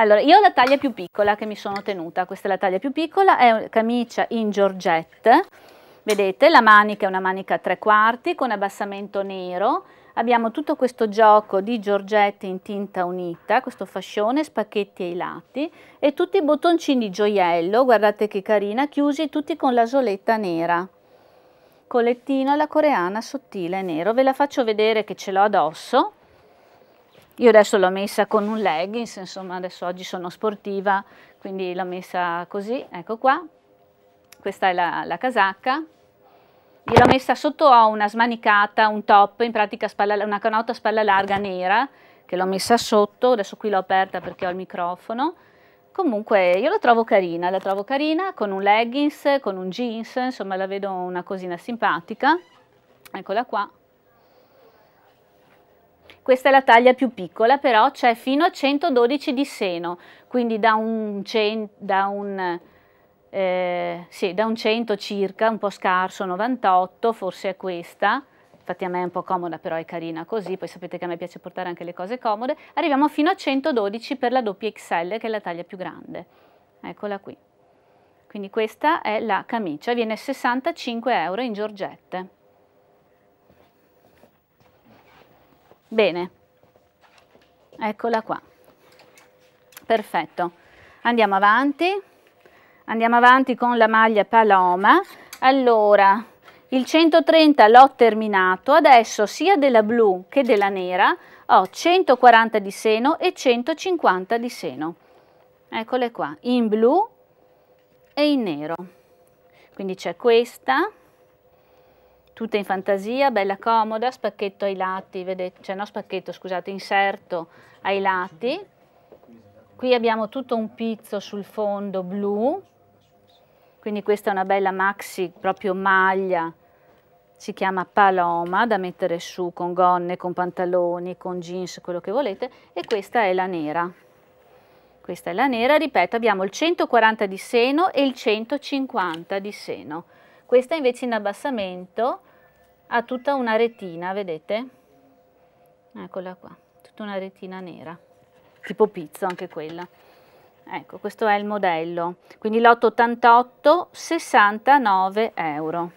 Allora, io ho la taglia più piccola che mi sono tenuta, questa è la taglia più piccola, è una camicia in georgette, vedete la manica è una manica a tre quarti con abbassamento nero, abbiamo tutto questo gioco di georgette in tinta unita, questo fascione, spacchetti ai lati e tutti i bottoncini gioiello, guardate che carina, chiusi tutti con la soletta nera collettino alla coreana sottile nero, ve la faccio vedere che ce l'ho addosso io adesso l'ho messa con un leggings, insomma adesso oggi sono sportiva, quindi l'ho messa così, ecco qua. Questa è la, la casacca. Io l'ho messa sotto ho una smanicata, un top, in pratica spalla, una canotta a spalla larga nera, che l'ho messa sotto, adesso qui l'ho aperta perché ho il microfono. Comunque io la trovo carina, la trovo carina con un leggings, con un jeans, insomma la vedo una cosina simpatica. Eccola qua. Questa è la taglia più piccola, però c'è fino a 112 di seno, quindi da un, da un, eh, sì, da un 100 circa, un po' scarso, 98 forse è questa, infatti a me è un po' comoda però è carina così, poi sapete che a me piace portare anche le cose comode, arriviamo fino a 112 per la doppia XL che è la taglia più grande, eccola qui. Quindi questa è la camicia, viene 65 euro in giorgette. Bene, eccola qua. Perfetto. Andiamo avanti. Andiamo avanti con la maglia Paloma. Allora, il 130 l'ho terminato, adesso sia della blu che della nera ho 140 di seno e 150 di seno. Eccole qua, in blu e in nero. Quindi c'è questa, tutta in fantasia, bella comoda, spacchetto ai lati, vedete, cioè no spacchetto, scusate, inserto ai lati. Qui abbiamo tutto un pizzo sul fondo blu, quindi questa è una bella maxi proprio maglia, si chiama Paloma, da mettere su con gonne, con pantaloni, con jeans, quello che volete, e questa è la nera. Questa è la nera, ripeto, abbiamo il 140 di seno e il 150 di seno. Questa invece in abbassamento ha tutta una retina, vedete? Eccola qua, tutta una retina nera, tipo pizzo anche quella. Ecco, questo è il modello, quindi l'888, 69 euro.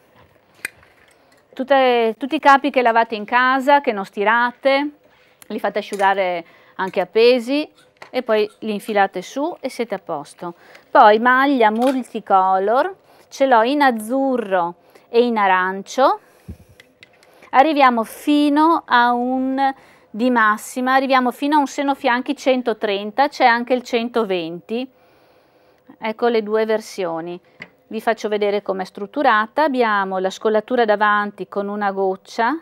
Tutte, tutti i capi che lavate in casa, che non stirate, li fate asciugare anche appesi e poi li infilate su e siete a posto. Poi maglia multicolor, ce l'ho in azzurro e in arancio, arriviamo fino a un di massima, arriviamo fino a un seno fianchi 130, c'è anche il 120, ecco le due versioni. Vi faccio vedere com'è strutturata, abbiamo la scollatura davanti con una goccia,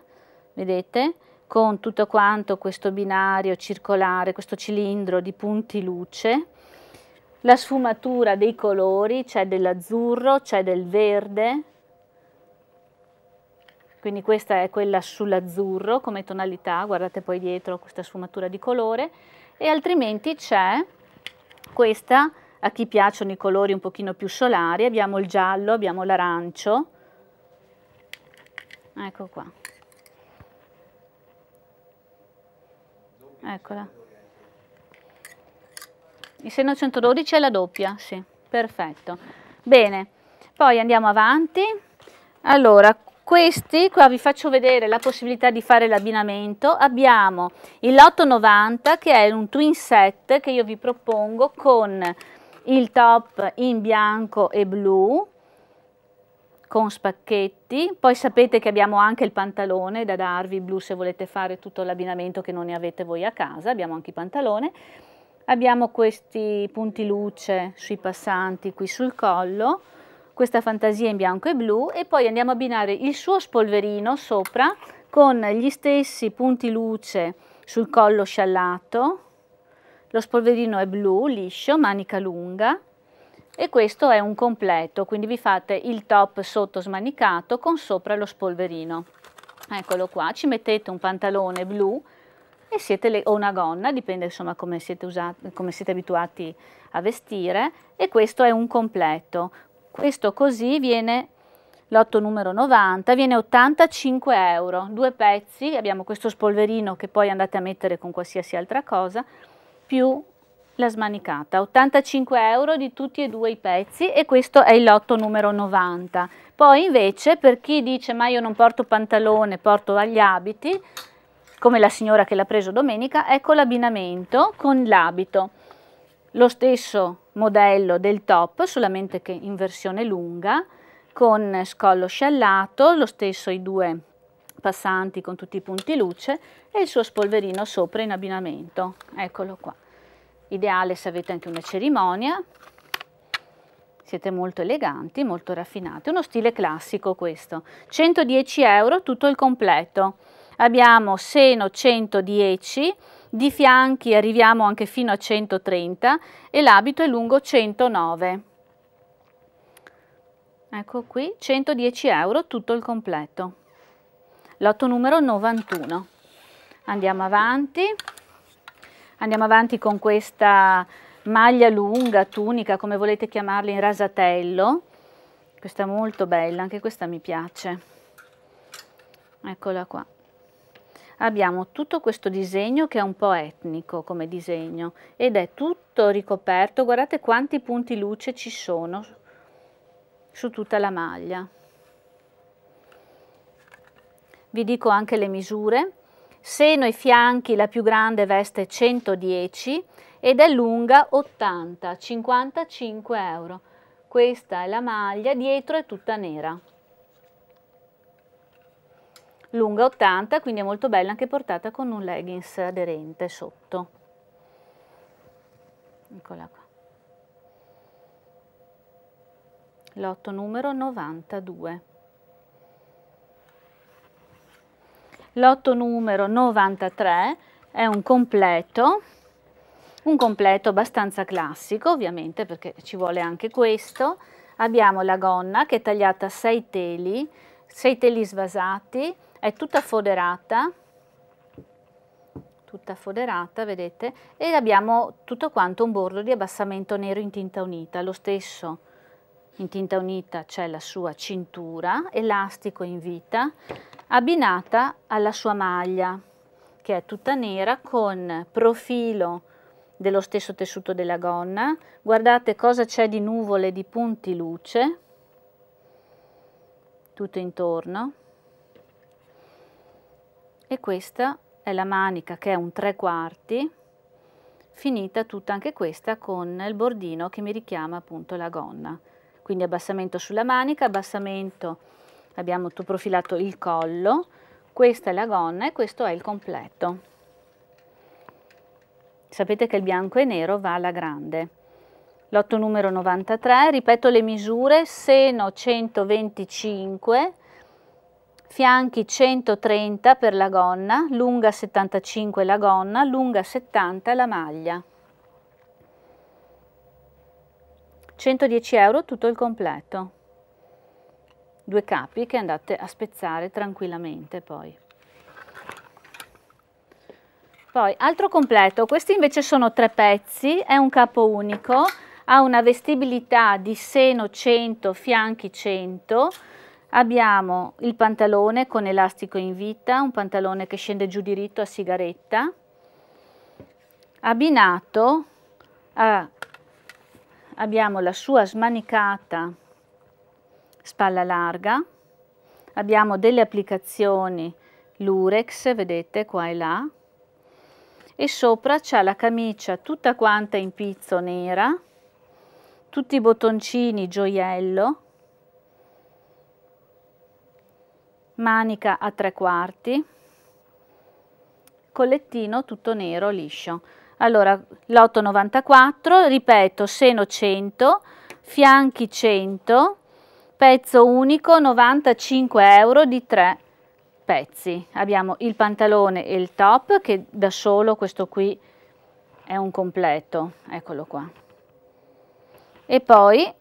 vedete, con tutto quanto questo binario circolare, questo cilindro di punti luce, la sfumatura dei colori, c'è dell'azzurro, c'è del verde, quindi questa è quella sull'azzurro come tonalità, guardate poi dietro questa sfumatura di colore e altrimenti c'è questa a chi piacciono i colori un pochino più solari, abbiamo il giallo, abbiamo l'arancio, ecco qua, eccola, il seno 112 è la doppia, sì, perfetto, bene, poi andiamo avanti, allora questi, qua vi faccio vedere la possibilità di fare l'abbinamento, abbiamo il Lotto 90 che è un twin set che io vi propongo con il top in bianco e blu con spacchetti, poi sapete che abbiamo anche il pantalone da darvi blu se volete fare tutto l'abbinamento che non ne avete voi a casa, abbiamo anche il pantalone, abbiamo questi punti luce sui passanti qui sul collo, questa fantasia in bianco e blu e poi andiamo a abbinare il suo spolverino sopra con gli stessi punti luce sul collo sciallato, lo spolverino è blu, liscio, manica lunga e questo è un completo, quindi vi fate il top sotto smanicato con sopra lo spolverino. Eccolo qua, ci mettete un pantalone blu e siete le, o una gonna, dipende insomma come siete, usati, come siete abituati a vestire e questo è un completo. Questo così viene lotto numero 90, viene 85 euro, due pezzi, abbiamo questo spolverino che poi andate a mettere con qualsiasi altra cosa, più la smanicata, 85 euro di tutti e due i pezzi e questo è il lotto numero 90. Poi invece per chi dice ma io non porto pantalone, porto agli abiti, come la signora che l'ha preso domenica, ecco l'abbinamento con l'abito. Lo stesso modello del top, solamente che in versione lunga, con scollo sciallato, lo stesso i due passanti con tutti i punti luce e il suo spolverino sopra in abbinamento. Eccolo qua. Ideale se avete anche una cerimonia. Siete molto eleganti, molto raffinati. Uno stile classico questo. 110 euro tutto il completo. Abbiamo seno 110 di fianchi arriviamo anche fino a 130 e l'abito è lungo 109. Ecco qui, 110 euro tutto il completo. Lotto numero 91. Andiamo avanti. Andiamo avanti con questa maglia lunga, tunica, come volete chiamarla, in rasatello. Questa è molto bella, anche questa mi piace. Eccola qua abbiamo tutto questo disegno che è un po' etnico come disegno ed è tutto ricoperto, guardate quanti punti luce ci sono su tutta la maglia. Vi dico anche le misure, seno e fianchi la più grande veste 110 ed è lunga 80, 55 euro. Questa è la maglia, dietro è tutta nera lunga 80, quindi è molto bella anche portata con un leggings aderente sotto. Eccola qua. Lotto numero 92. Lotto numero 93 è un completo, un completo abbastanza classico ovviamente perché ci vuole anche questo. Abbiamo la gonna che è tagliata a 6 teli, 6 teli svasati, è tutta foderata tutta foderata vedete e abbiamo tutto quanto un bordo di abbassamento nero in tinta unita lo stesso in tinta unita c'è la sua cintura elastico in vita abbinata alla sua maglia che è tutta nera con profilo dello stesso tessuto della gonna guardate cosa c'è di nuvole di punti luce tutto intorno e questa è la manica che è un tre quarti finita tutta anche questa con il bordino che mi richiama appunto la gonna quindi abbassamento sulla manica abbassamento abbiamo tutto profilato il collo questa è la gonna e questo è il completo sapete che il bianco e nero va alla grande lotto numero 93 ripeto le misure seno 125 fianchi 130 per la gonna, lunga 75 la gonna, lunga 70 la maglia. 110 euro tutto il completo. Due capi che andate a spezzare tranquillamente poi. Poi, altro completo, questi invece sono tre pezzi, è un capo unico, ha una vestibilità di seno 100, fianchi 100, Abbiamo il pantalone con elastico in vita, un pantalone che scende giù diritto a sigaretta, abbinato a, abbiamo la sua smanicata spalla larga, abbiamo delle applicazioni lurex, vedete qua e là, e sopra c'è la camicia tutta quanta in pizzo nera, tutti i bottoncini gioiello, manica a tre quarti, collettino tutto nero liscio. Allora, l'8,94, ripeto, seno 100, fianchi 100, pezzo unico 95 euro di 3 pezzi. Abbiamo il pantalone e il top che da solo questo qui è un completo, eccolo qua. E poi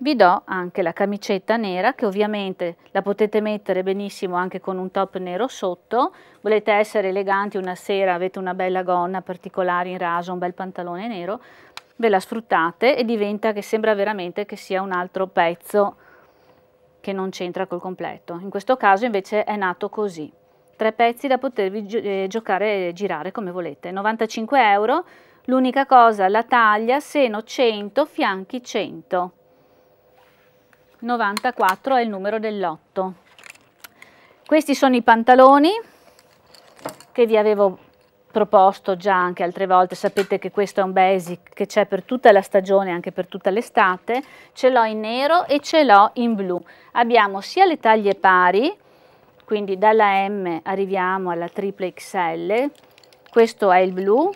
vi do anche la camicetta nera che ovviamente la potete mettere benissimo anche con un top nero sotto volete essere eleganti una sera avete una bella gonna particolare in raso un bel pantalone nero ve la sfruttate e diventa che sembra veramente che sia un altro pezzo che non c'entra col completo in questo caso invece è nato così tre pezzi da potervi eh, giocare e girare come volete 95 euro l'unica cosa la taglia seno 100 fianchi 100 94 è il numero del lotto. Questi sono i pantaloni che vi avevo proposto già anche altre volte, sapete che questo è un basic che c'è per tutta la stagione, anche per tutta l'estate, ce l'ho in nero e ce l'ho in blu. Abbiamo sia le taglie pari, quindi dalla M arriviamo alla triple XL, questo è il blu,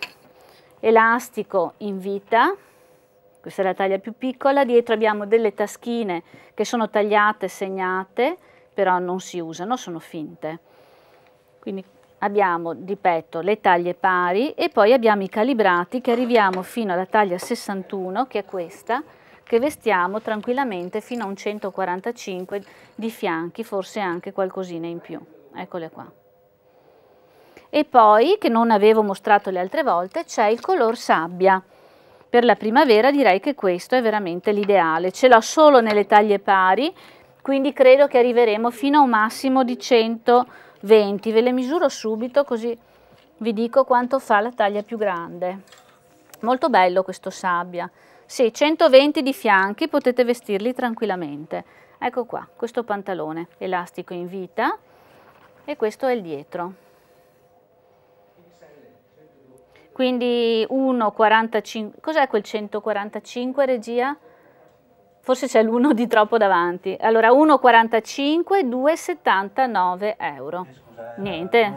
elastico in vita, questa è la taglia più piccola, dietro abbiamo delle taschine che sono tagliate, segnate, però non si usano, sono finte. Quindi abbiamo di petto le taglie pari e poi abbiamo i calibrati che arriviamo fino alla taglia 61, che è questa, che vestiamo tranquillamente fino a un 145 di fianchi, forse anche qualcosina in più. Eccole qua. E poi, che non avevo mostrato le altre volte, c'è il color sabbia per la primavera direi che questo è veramente l'ideale. Ce l'ho solo nelle taglie pari, quindi credo che arriveremo fino a un massimo di 120. Ve le misuro subito così vi dico quanto fa la taglia più grande. Molto bello questo sabbia. Sì, 120 di fianchi potete vestirli tranquillamente. Ecco qua, questo pantalone, elastico in vita e questo è il dietro. Quindi 1,45, cos'è quel 145 regia? Forse c'è l'uno di troppo davanti. Allora 1,45, 2,79 euro. Eh, scusa, eh, Niente, eh.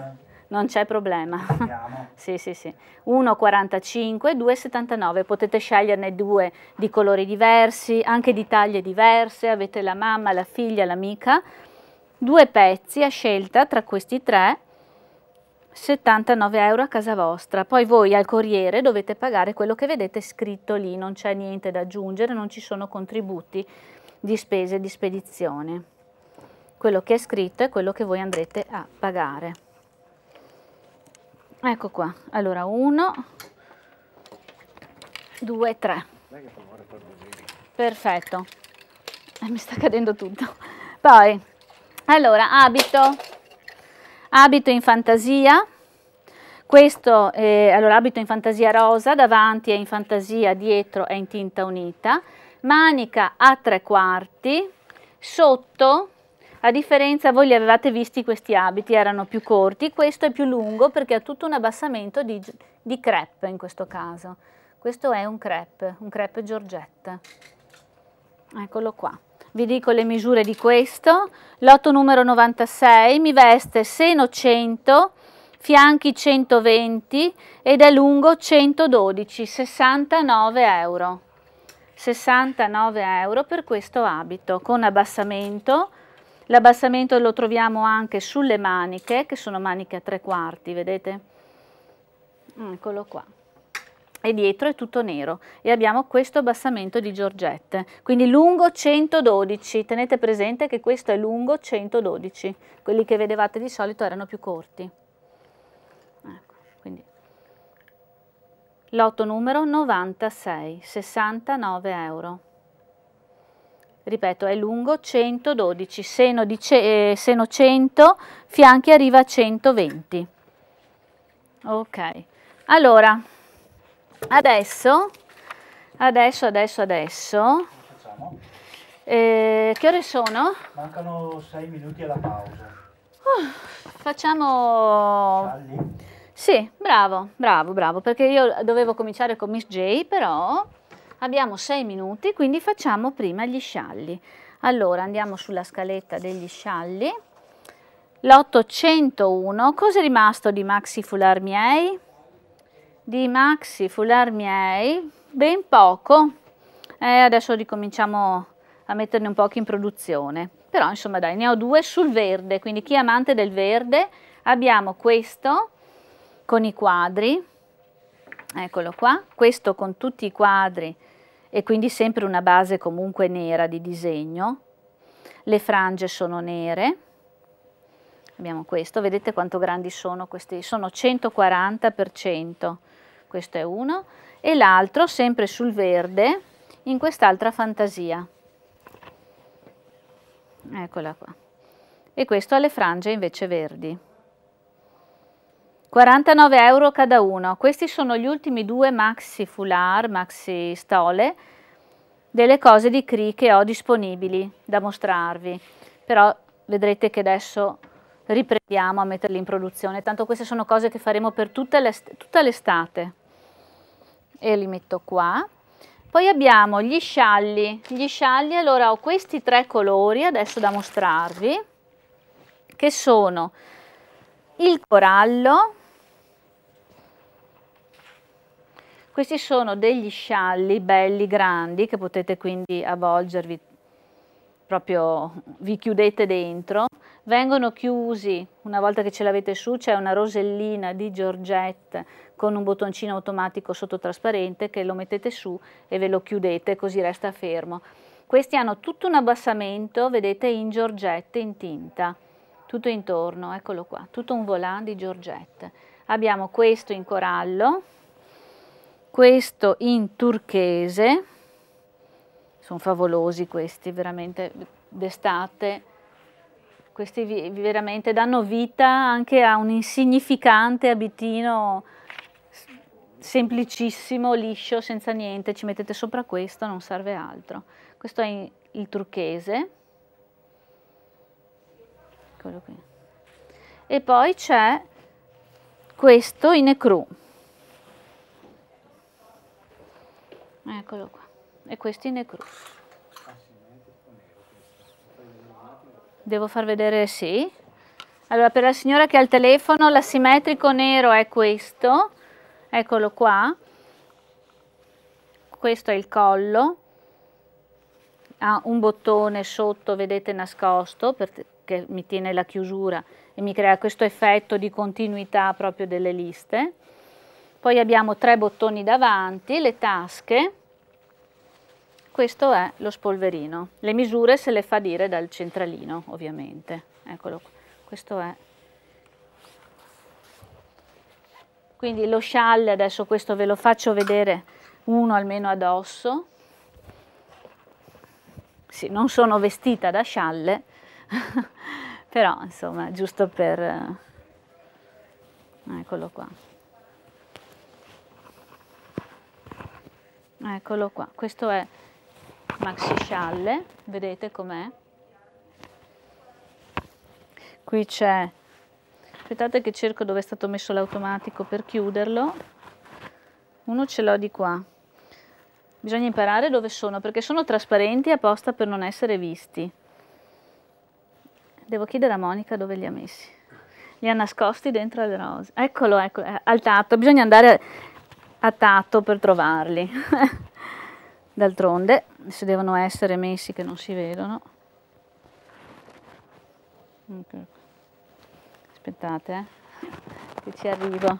non c'è problema. sì, sì, sì. 1,45, 2,79, potete sceglierne due di colori diversi, anche di taglie diverse, avete la mamma, la figlia, l'amica. Due pezzi a scelta tra questi tre 79 euro a casa vostra, poi voi al corriere dovete pagare quello che vedete scritto lì, non c'è niente da aggiungere, non ci sono contributi di spese di spedizione. Quello che è scritto è quello che voi andrete a pagare. Ecco qua, allora 1, 2, 3. Perfetto, eh, mi sta cadendo tutto. Poi, allora, abito abito in fantasia, questo è allora abito in fantasia rosa, davanti è in fantasia, dietro è in tinta unita, manica a tre quarti, sotto a differenza voi li avevate visti questi abiti, erano più corti, questo è più lungo perché ha tutto un abbassamento di, di crepe in questo caso. Questo è un crepe, un crepe Giorgette. Eccolo qua vi dico le misure di questo, lotto numero 96, mi veste seno 100, fianchi 120 ed è lungo 112, 69 euro. 69 euro per questo abito con abbassamento. L'abbassamento lo troviamo anche sulle maniche, che sono maniche a tre quarti, vedete? Mm, eccolo qua e dietro è tutto nero e abbiamo questo abbassamento di Giorgette, quindi lungo 112, tenete presente che questo è lungo 112, quelli che vedevate di solito erano più corti. Ecco, quindi lotto numero 96, 69 euro. Ripeto, è lungo 112, seno, di, eh, seno 100, fianchi arriva a 120. Ok, allora... Adesso, adesso, adesso, adesso. Eh, che ore sono? Mancano 6 minuti alla pausa. Uh, facciamo... Salli. Sì, bravo, bravo, bravo, perché io dovevo cominciare con Miss J, però abbiamo 6 minuti, quindi facciamo prima gli scialli. Allora, andiamo sulla scaletta degli scialli. L'801, cosa è rimasto di Maxi Fular miei? di Maxi Fular Miei, ben poco. E adesso ricominciamo a metterne un po' in produzione. Però insomma dai, ne ho due sul verde, quindi chi è amante del verde, abbiamo questo con i quadri, eccolo qua, questo con tutti i quadri e quindi sempre una base comunque nera di disegno, le frange sono nere, abbiamo questo, vedete quanto grandi sono questi, sono 140 per 100 questo è uno, e l'altro sempre sul verde in quest'altra fantasia. Eccola qua. E questo ha le frange invece verdi. 49 euro cada uno. Questi sono gli ultimi due maxi foulard, maxi stole, delle cose di Cree che ho disponibili da mostrarvi. Però vedrete che adesso riprendiamo a metterli in produzione. Tanto queste sono cose che faremo per tutta l'estate. E li metto qua. Poi abbiamo gli scialli. Gli scialli, allora ho questi tre colori adesso da mostrarvi, che sono il corallo, questi sono degli scialli belli grandi che potete quindi avvolgervi proprio, vi chiudete dentro vengono chiusi, una volta che ce l'avete su c'è una rosellina di Giorgette con un bottoncino automatico sottotrasparente che lo mettete su e ve lo chiudete così resta fermo. Questi hanno tutto un abbassamento, vedete, in Giorgette in tinta, tutto intorno, eccolo qua, tutto un volant di Giorgette Abbiamo questo in corallo, questo in turchese, sono favolosi questi, veramente d'estate questi veramente danno vita anche a un insignificante abitino semplicissimo, liscio, senza niente, ci mettete sopra questo, non serve altro. Questo è il turchese, Eccolo qui. E poi c'è questo in ecru. Eccolo qua. E questo in ecru. Devo far vedere, sì. Allora, per la signora che ha il telefono, l'asimmetrico nero è questo, eccolo qua. Questo è il collo, ha un bottone sotto, vedete, nascosto, perché mi tiene la chiusura e mi crea questo effetto di continuità proprio delle liste. Poi abbiamo tre bottoni davanti, le tasche, questo è lo spolverino. Le misure se le fa dire dal centralino, ovviamente. Eccolo qua. Questo è. Quindi lo scialle, adesso questo ve lo faccio vedere uno almeno addosso. Sì, non sono vestita da scialle, però insomma, giusto per... Eh, eccolo qua. Eccolo qua, questo è maxi scialle, vedete com'è? Qui c'è, aspettate che cerco dove è stato messo l'automatico per chiuderlo, uno ce l'ho di qua, bisogna imparare dove sono perché sono trasparenti apposta per non essere visti. Devo chiedere a Monica dove li ha messi. Li ha nascosti dentro alle rose. Eccolo, eccolo, al tatto, bisogna andare a tatto per trovarli. D'altronde, se devono essere messi che non si vedono. Aspettate, eh, che ci arrivo.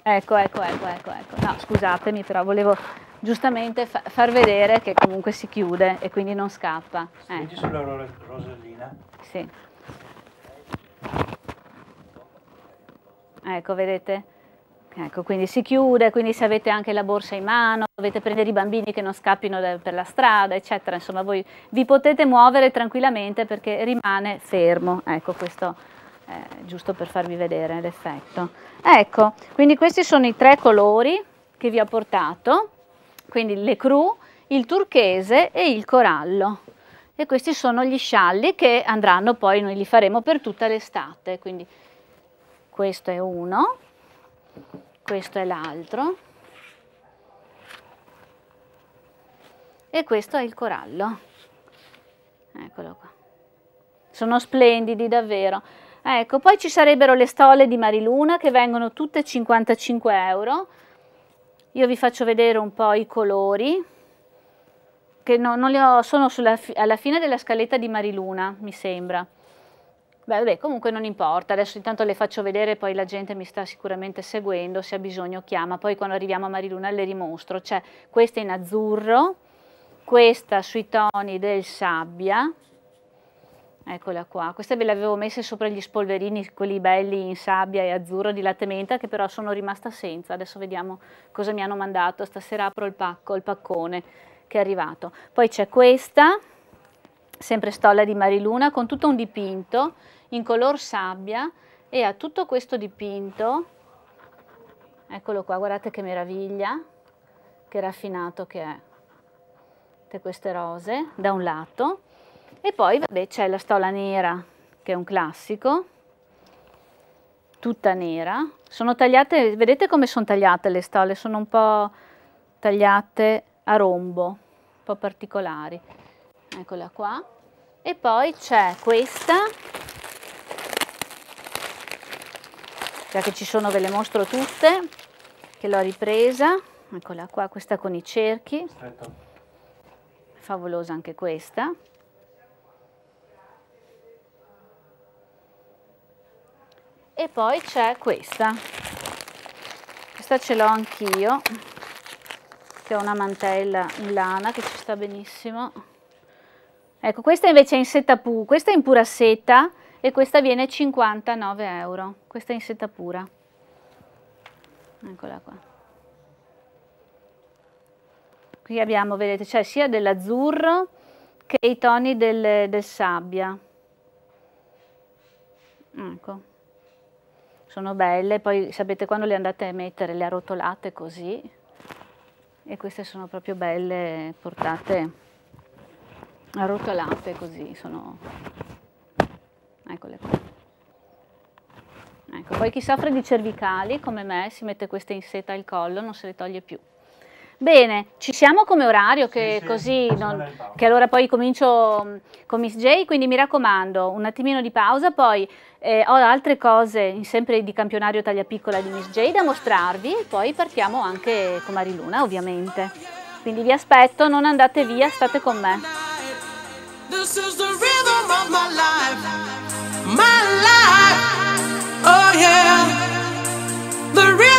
Ecco, ecco, ecco, ecco, ecco. No, scusatemi, però volevo giustamente fa far vedere che comunque si chiude e quindi non scappa. Eh. Senti eh. sulla rosellina? Sì. Ecco, vedete? Ecco, quindi si chiude, quindi se avete anche la borsa in mano, dovete prendere i bambini che non scappino da, per la strada, eccetera, insomma voi vi potete muovere tranquillamente perché rimane fermo, ecco questo eh, giusto per farvi vedere l'effetto. Ecco, quindi questi sono i tre colori che vi ho portato, quindi le cru, il turchese e il corallo. E questi sono gli scialli che andranno poi, noi li faremo per tutta l'estate, quindi questo è uno, questo è l'altro e questo è il corallo eccolo qua sono splendidi davvero ecco poi ci sarebbero le stole di mariluna che vengono tutte 55 euro io vi faccio vedere un po' i colori che no, non li ho, sono sulla, alla fine della scaletta di mariluna mi sembra Beh, vabbè, comunque non importa, adesso intanto le faccio vedere, poi la gente mi sta sicuramente seguendo, se ha bisogno chiama, poi quando arriviamo a Mariluna le rimostro, c'è questa in azzurro, questa sui toni del sabbia, eccola qua, queste ve le avevo messe sopra gli spolverini, quelli belli in sabbia e azzurro di latte menta, che però sono rimasta senza, adesso vediamo cosa mi hanno mandato, stasera apro il pacco, il paccone che è arrivato. Poi c'è questa, sempre stolla di Mariluna, con tutto un dipinto, in color sabbia e a tutto questo dipinto, eccolo qua, guardate che meraviglia, che raffinato che è, tutte queste rose da un lato e poi vabbè c'è la stola nera che è un classico, tutta nera, sono tagliate, vedete come sono tagliate le stole, sono un po' tagliate a rombo, un po' particolari, eccola qua e poi c'è questa già che ci sono ve le mostro tutte, che l'ho ripresa, eccola qua, questa con i cerchi, Aspetta. favolosa anche questa. E poi c'è questa, questa ce l'ho anch'io, che è una mantella in lana che ci sta benissimo. Ecco, questa invece è in seta pu, questa è in pura seta, e questa viene 59 euro, questa è in seta pura. Eccola qua. Qui abbiamo, vedete, c'è cioè sia dell'azzurro che i toni del, del sabbia. Ecco. Sono belle, poi sapete quando le andate a mettere, le arrotolate così. E queste sono proprio belle portate arrotolate così, sono Poi chi soffre di cervicali, come me, si mette queste in seta al collo, non se le toglie più. Bene, ci siamo come orario, che sì, così, sì, non, che allora poi comincio con Miss J, quindi mi raccomando, un attimino di pausa, poi eh, ho altre cose sempre di campionario taglia piccola di Miss J da mostrarvi e poi partiamo anche con Mariluna ovviamente. Quindi vi aspetto, non andate via, state con me. This is the rhythm of my life. am the real.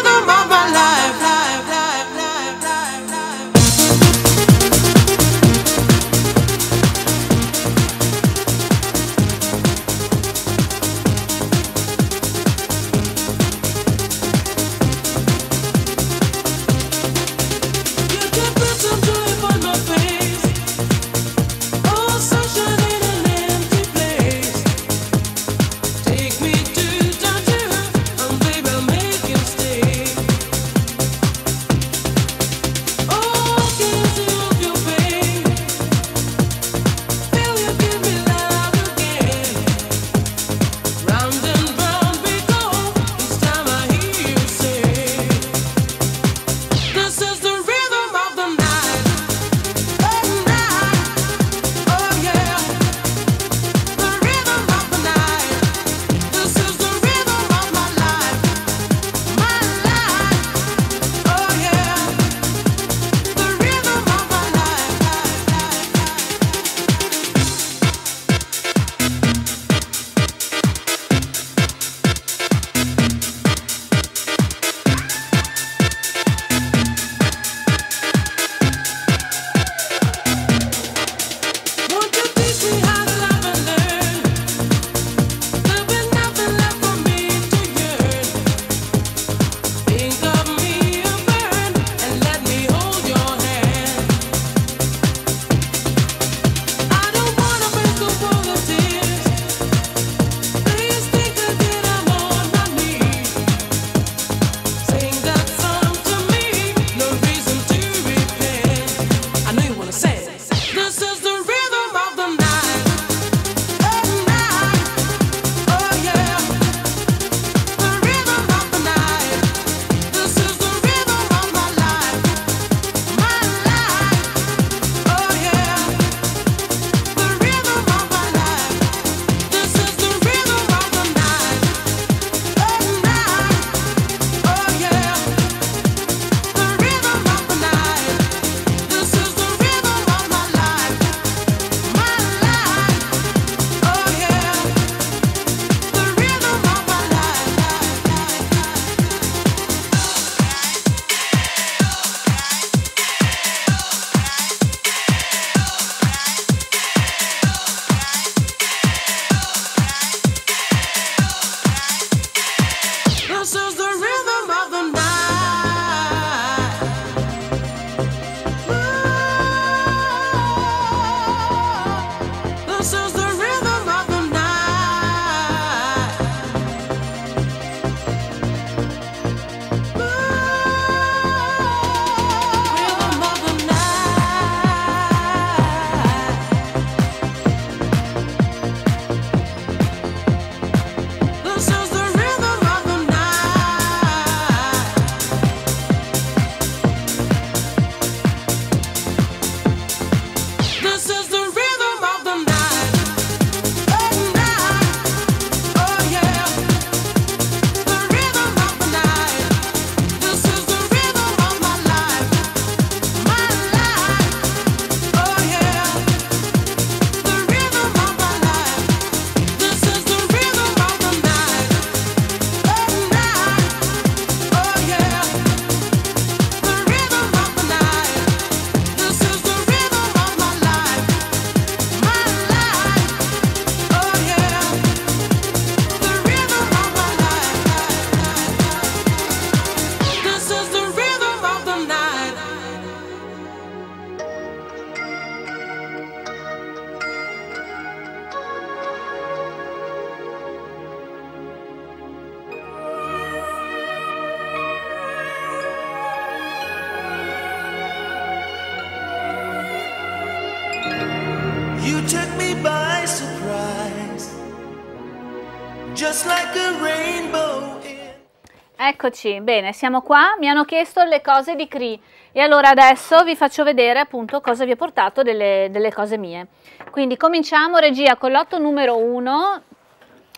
Eccoci, bene, siamo qua, mi hanno chiesto le cose di Cree e allora adesso vi faccio vedere appunto cosa vi ho portato delle, delle cose mie. Quindi cominciamo regia con l'otto numero 1,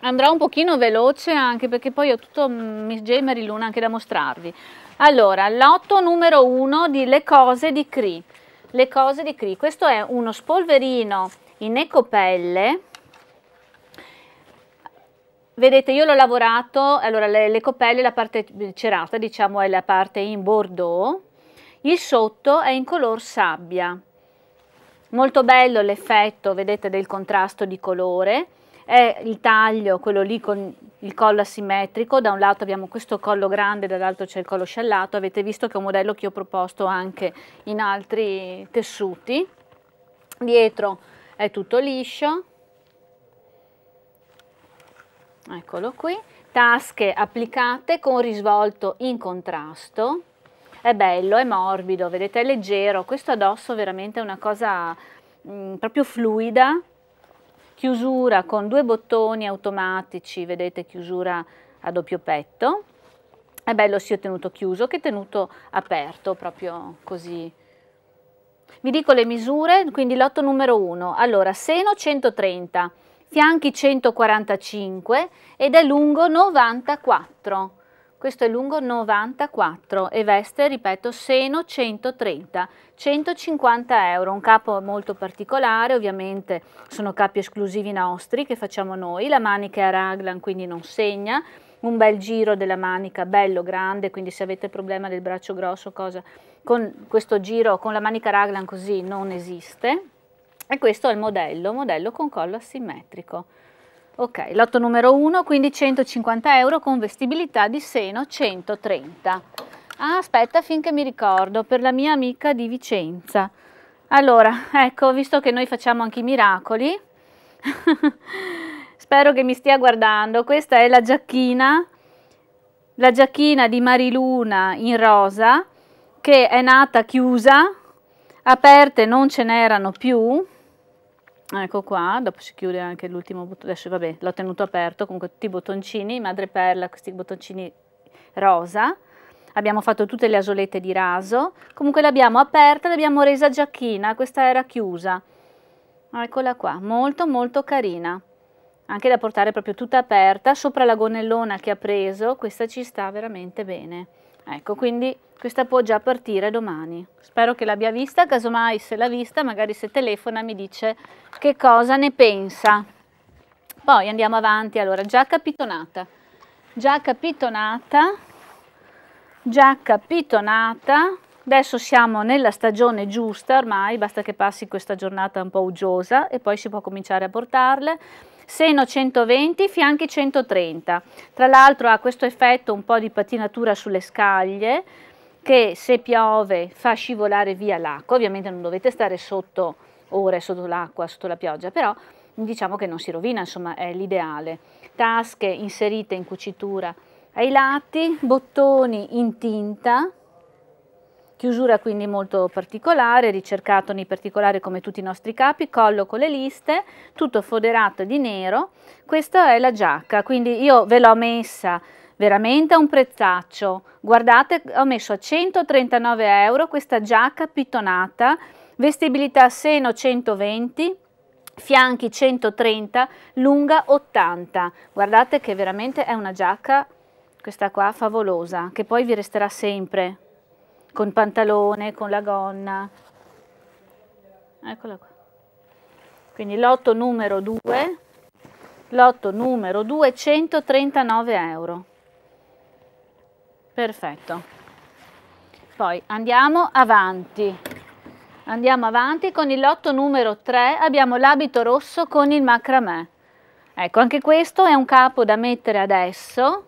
andrò un pochino veloce anche perché poi ho tutto mm, Miss J e Mariluna anche da mostrarvi. Allora, l'otto numero 1 di Le cose di Cree. Le cose di Cree, questo è uno spolverino in ecopelle Vedete, io l'ho lavorato, allora le, le, copelle, la parte cerata, diciamo, è la parte in bordeaux, il sotto è in color sabbia. Molto bello l'effetto, vedete, del contrasto di colore, è il taglio, quello lì con il collo asimmetrico, da un lato abbiamo questo collo grande, dall'altro c'è il collo sciallato, avete visto che è un modello che ho proposto anche in altri tessuti. Dietro è tutto liscio, eccolo qui, tasche applicate con risvolto in contrasto, è bello, è morbido, vedete è leggero, questo addosso veramente è una cosa mh, mm, proprio fluida, chiusura con due bottoni automatici, vedete chiusura a doppio petto, è bello sia tenuto chiuso che tenuto aperto, proprio così. Vi dico le misure, quindi lotto numero 1, allora seno 130, fianchi 145 ed è lungo 94. Questo è lungo 94 e veste, ripeto, seno 130, 150 euro, un capo molto particolare, ovviamente sono capi esclusivi nostri che facciamo noi, la manica è a raglan quindi non segna, un bel giro della manica, bello, grande, quindi se avete il problema del braccio grosso, cosa, con questo giro, con la manica raglan così non esiste. E questo è il modello, modello con collo asimmetrico. Ok, lotto numero 1, quindi 150 euro con vestibilità di seno 130. Ah, aspetta finché mi ricordo, per la mia amica di Vicenza. Allora, ecco, visto che noi facciamo anche i miracoli, spero che mi stia guardando, questa è la giacchina, la giacchina di Mariluna in rosa, che è nata chiusa, aperte non ce n'erano più, Ecco qua, dopo si chiude anche l'ultimo bottone, adesso vabbè, l'ho tenuto aperto, comunque tutti i bottoncini, madreperla, questi bottoncini rosa, abbiamo fatto tutte le asolette di raso, comunque l'abbiamo aperta, l'abbiamo resa giacchina, questa era chiusa, eccola qua, molto molto carina, anche da portare proprio tutta aperta, sopra la gonnellona che ha preso, questa ci sta veramente bene, ecco quindi questa può già partire domani. Spero che l'abbia vista, casomai se l'ha vista, magari se telefona mi dice che cosa ne pensa. Poi andiamo avanti, allora, già capitonata. Già capitonata. Già capitonata. Adesso siamo nella stagione giusta ormai, basta che passi questa giornata un po' uggiosa e poi si può cominciare a portarle seno 120, fianchi 130. Tra l'altro ha questo effetto un po' di patinatura sulle scaglie, che se piove fa scivolare via l'acqua, ovviamente non dovete stare sotto ore sotto l'acqua, sotto la pioggia, però diciamo che non si rovina, insomma è l'ideale. Tasche inserite in cucitura ai lati, bottoni in tinta, chiusura quindi molto particolare, ricercato nei particolari come tutti i nostri capi, collo con le liste, tutto foderato di nero. Questa è la giacca, quindi io ve l'ho messa veramente a un prezzaccio. Guardate, ho messo a 139 euro questa giacca pitonata, vestibilità seno 120, fianchi 130, lunga 80. Guardate che veramente è una giacca, questa qua, favolosa, che poi vi resterà sempre, con pantalone, con la gonna. Eccola qua. Quindi lotto numero 2, lotto numero 2, 139 euro perfetto poi andiamo avanti andiamo avanti con il lotto numero 3 abbiamo l'abito rosso con il macramè ecco anche questo è un capo da mettere adesso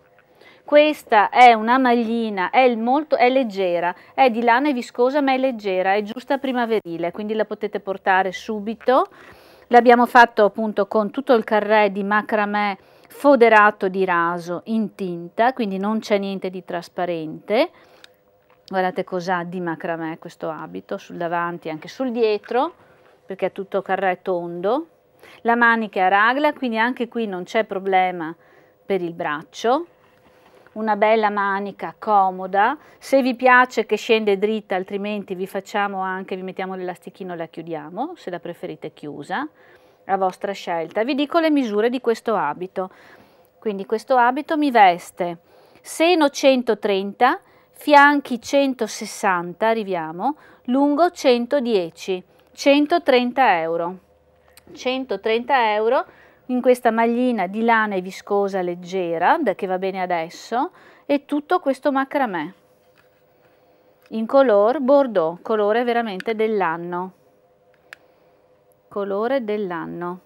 questa è una maglina, è, molto, è, leggera, è di lana viscosa ma è leggera, è giusta primaverile, quindi la potete portare subito. L'abbiamo fatto appunto con tutto il carré di macramè foderato di raso in tinta, quindi non c'è niente di trasparente. Guardate cos'ha di macramè questo abito, sul davanti e anche sul dietro, perché è tutto carré tondo. La manica è a ragla, quindi anche qui non c'è problema per il braccio. Una bella manica comoda, se vi piace che scende dritta, altrimenti vi facciamo anche, vi mettiamo l'elastichino e la chiudiamo, se la preferite chiusa la vostra scelta. Vi dico le misure di questo abito. Quindi questo abito mi veste seno 130, fianchi 160, arriviamo, lungo 110, 130 euro. 130 euro in questa maglina di lana e viscosa leggera, che va bene adesso, e tutto questo macramè in color bordeaux, colore veramente dell'anno colore dell'anno.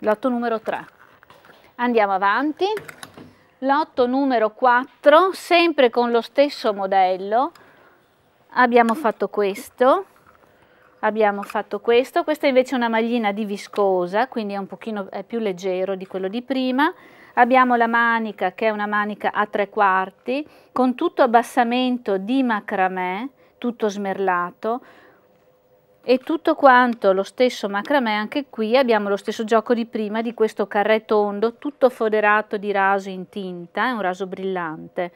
Lotto numero 3. Andiamo avanti. Lotto numero 4, sempre con lo stesso modello. Abbiamo fatto questo abbiamo fatto questo, questa invece è una maglina di viscosa, quindi è un pochino è più leggero di quello di prima. Abbiamo la manica che è una manica a tre quarti con tutto abbassamento di macramè, tutto smerlato, e tutto quanto lo stesso macramè anche qui abbiamo lo stesso gioco di prima di questo carré tondo tutto foderato di raso in tinta è un raso brillante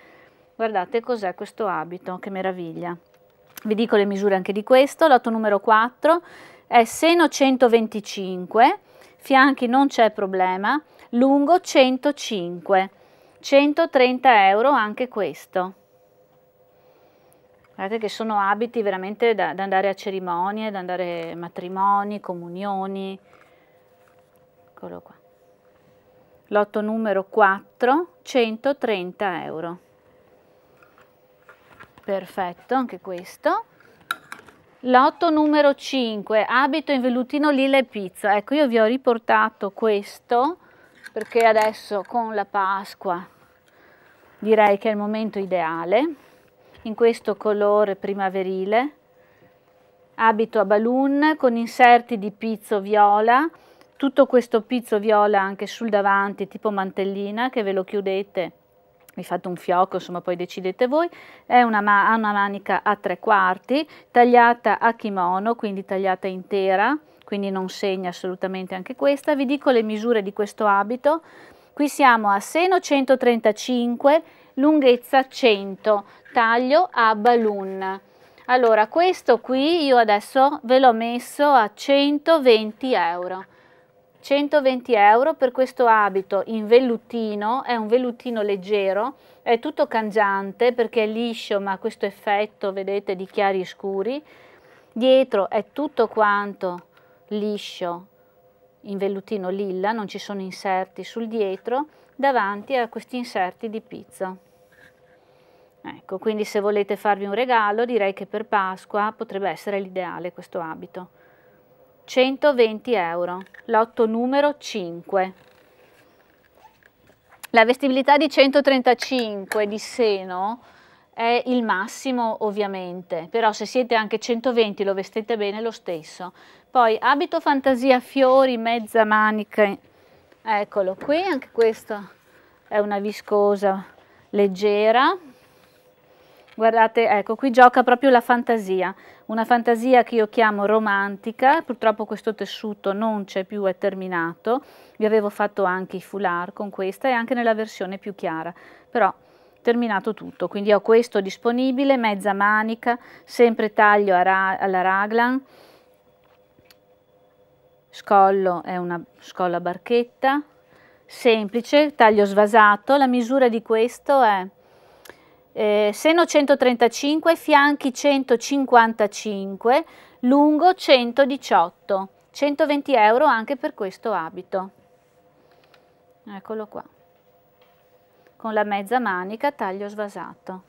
guardate cos'è questo abito che meraviglia vi dico le misure anche di questo lato numero 4 è seno 125 fianchi non c'è problema lungo 105 130 euro anche questo Guardate che sono abiti veramente da, da andare a cerimonie, da andare a matrimoni, comunioni. Eccolo qua. Lotto numero 4, 130 euro. Perfetto, anche questo. Lotto numero 5, abito in vellutino lila e pizza. Ecco, io vi ho riportato questo perché adesso con la Pasqua direi che è il momento ideale in questo colore primaverile, abito a balloon con inserti di pizzo viola, tutto questo pizzo viola anche sul davanti tipo mantellina che ve lo chiudete, vi fate un fiocco insomma poi decidete voi, è una, ma una manica a tre quarti tagliata a kimono quindi tagliata intera, quindi non segna assolutamente anche questa, vi dico le misure di questo abito, qui siamo a seno 135 lunghezza 100, taglio a balloon. Allora, questo qui io adesso ve l'ho messo a 120 euro. 120 euro per questo abito in vellutino, è un vellutino leggero, è tutto cangiante perché è liscio ma ha questo effetto vedete di chiari scuri, dietro è tutto quanto liscio in vellutino lilla, non ci sono inserti sul dietro davanti a questi inserti di pizza. Ecco, quindi se volete farvi un regalo direi che per Pasqua potrebbe essere l'ideale questo abito. 120 euro, lotto numero 5. La vestibilità di 135 di seno è il massimo ovviamente, però se siete anche 120 lo vestite bene lo stesso. Poi abito fantasia fiori, mezza manica eccolo qui anche questa è una viscosa leggera guardate ecco qui gioca proprio la fantasia una fantasia che io chiamo romantica purtroppo questo tessuto non c'è più è terminato vi avevo fatto anche i foulard con questa e anche nella versione più chiara però terminato tutto quindi ho questo disponibile mezza manica sempre taglio alla raglan scollo è una scolla barchetta, semplice, taglio svasato, la misura di questo è eh, seno 135, fianchi 155, lungo 118, 120 euro anche per questo abito. Eccolo qua, con la mezza manica taglio svasato.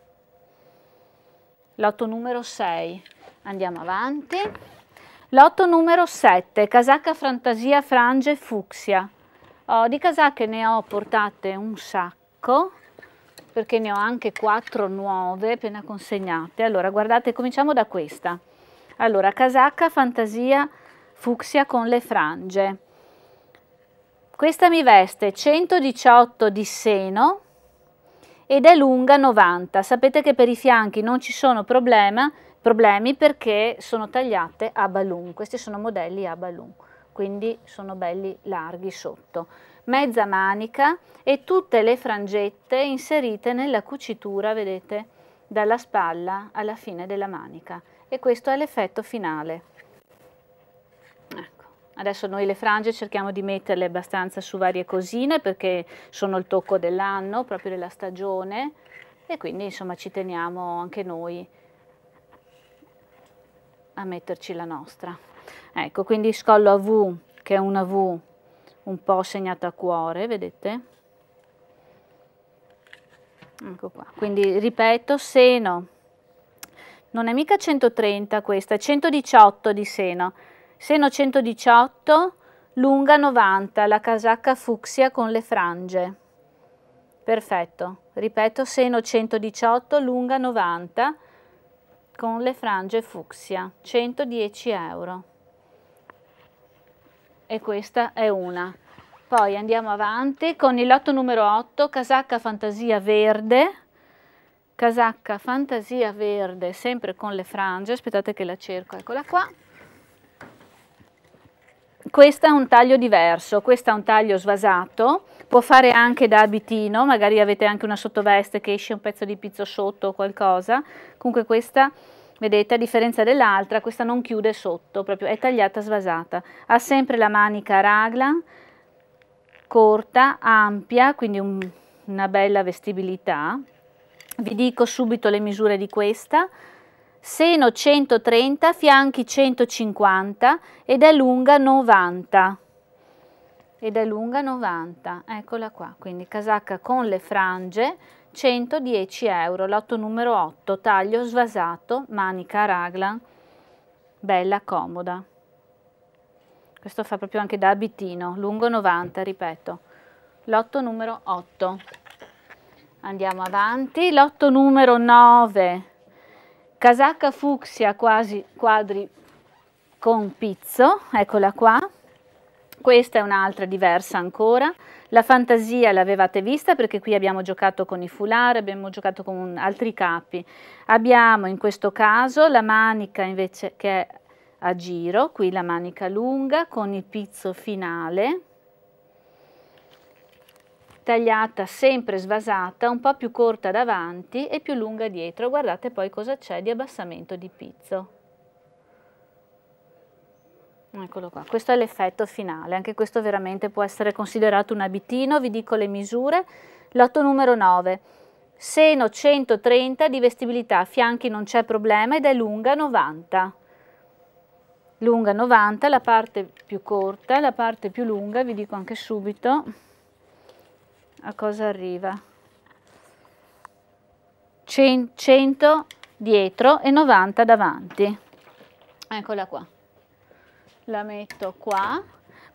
Lotto numero 6, andiamo avanti. Lotto numero 7, casacca fantasia frange fucsia. Oh, di casacche ne ho portate un sacco, perché ne ho anche quattro nuove appena consegnate. Allora, guardate, cominciamo da questa. Allora, casacca fantasia fucsia con le frange. Questa mi veste 118 di seno ed è lunga 90. Sapete che per i fianchi non ci sono problema, Problemi perché sono tagliate a balloon, questi sono modelli a balloon, quindi sono belli larghi sotto. Mezza manica e tutte le frangette inserite nella cucitura, vedete, dalla spalla alla fine della manica. E questo è l'effetto finale. Ecco. Adesso noi le frange cerchiamo di metterle abbastanza su varie cosine perché sono il tocco dell'anno, proprio della stagione e quindi insomma ci teniamo anche noi a metterci la nostra. Ecco, quindi scollo a V, che è una V un po' segnata a cuore, vedete? Ecco qua, quindi ripeto, seno, non è mica 130 questa, è 118 di seno, seno 118, lunga 90, la casacca fucsia con le frange. Perfetto, ripeto, seno 118, lunga 90, con le frange fucsia, 110 euro. E questa è una. Poi andiamo avanti con il lotto numero 8, casacca fantasia verde, casacca fantasia verde sempre con le frange, aspettate che la cerco, eccola qua questo è un taglio diverso, questo è un taglio svasato, può fare anche da abitino, magari avete anche una sottoveste che esce un pezzo di pizzo sotto o qualcosa, comunque questa, vedete, a differenza dell'altra, questa non chiude sotto, proprio è tagliata svasata. Ha sempre la manica ragla, corta, ampia, quindi un, una bella vestibilità. Vi dico subito le misure di questa, seno 130, fianchi 150 ed è lunga 90. Ed è lunga 90, eccola qua, quindi casacca con le frange, 110 euro, lotto numero 8, taglio svasato, manica raglan, bella comoda. Questo fa proprio anche da abitino, lungo 90, ripeto. Lotto numero 8. Andiamo avanti, lotto numero 9 Casacca fucsia quasi quadri con pizzo, eccola qua. Questa è un'altra diversa ancora. La fantasia l'avevate vista perché qui abbiamo giocato con i foulard, abbiamo giocato con altri capi. Abbiamo in questo caso la manica invece che è a giro, qui la manica lunga con il pizzo finale tagliata sempre svasata, un po' più corta davanti e più lunga dietro. Guardate poi cosa c'è di abbassamento di pizzo. Eccolo qua, questo è l'effetto finale, anche questo veramente può essere considerato un abitino, vi dico le misure. Lotto numero 9, seno 130 di vestibilità, fianchi non c'è problema ed è lunga 90. Lunga 90, la parte più corta, la parte più lunga, vi dico anche subito, a cosa arriva 100 dietro e 90 davanti eccola qua la metto qua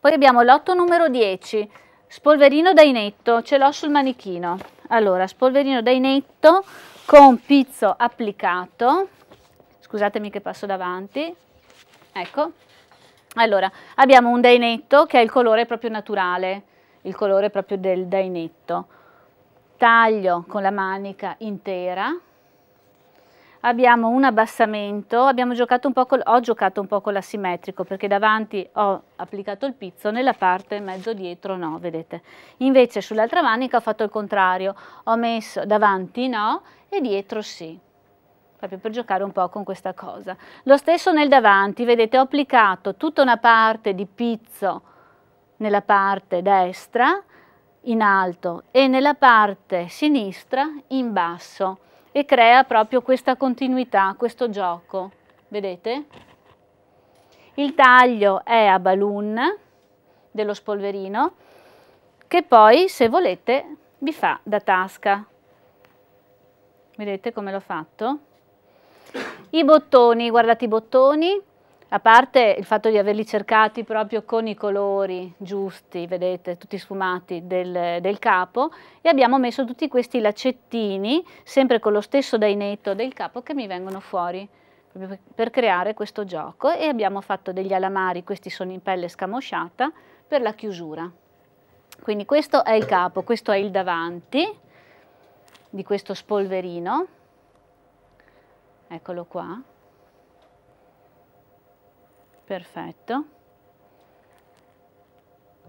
poi abbiamo l'otto numero 10 spolverino dainetto ce l'ho sul manichino allora spolverino dainetto con pizzo applicato scusatemi che passo davanti ecco allora abbiamo un dainetto che è il colore proprio naturale il colore proprio del dainetto. Taglio con la manica intera, abbiamo un abbassamento, abbiamo giocato un po col, ho giocato un po' con l'asimmetrico perché davanti ho applicato il pizzo, nella parte mezzo dietro no, vedete. Invece sull'altra manica ho fatto il contrario, ho messo davanti no e dietro sì, proprio per giocare un po' con questa cosa. Lo stesso nel davanti, vedete ho applicato tutta una parte di pizzo nella parte destra in alto e nella parte sinistra in basso e crea proprio questa continuità, questo gioco. Vedete? Il taglio è a balloon dello spolverino che poi se volete vi fa da tasca. Vedete come l'ho fatto? I bottoni, guardate i bottoni, a parte il fatto di averli cercati proprio con i colori giusti, vedete, tutti sfumati del, del capo, e abbiamo messo tutti questi lacettini, sempre con lo stesso dainetto del capo, che mi vengono fuori proprio per creare questo gioco e abbiamo fatto degli alamari, questi sono in pelle scamosciata, per la chiusura. Quindi questo è il capo, questo è il davanti di questo spolverino, eccolo qua, perfetto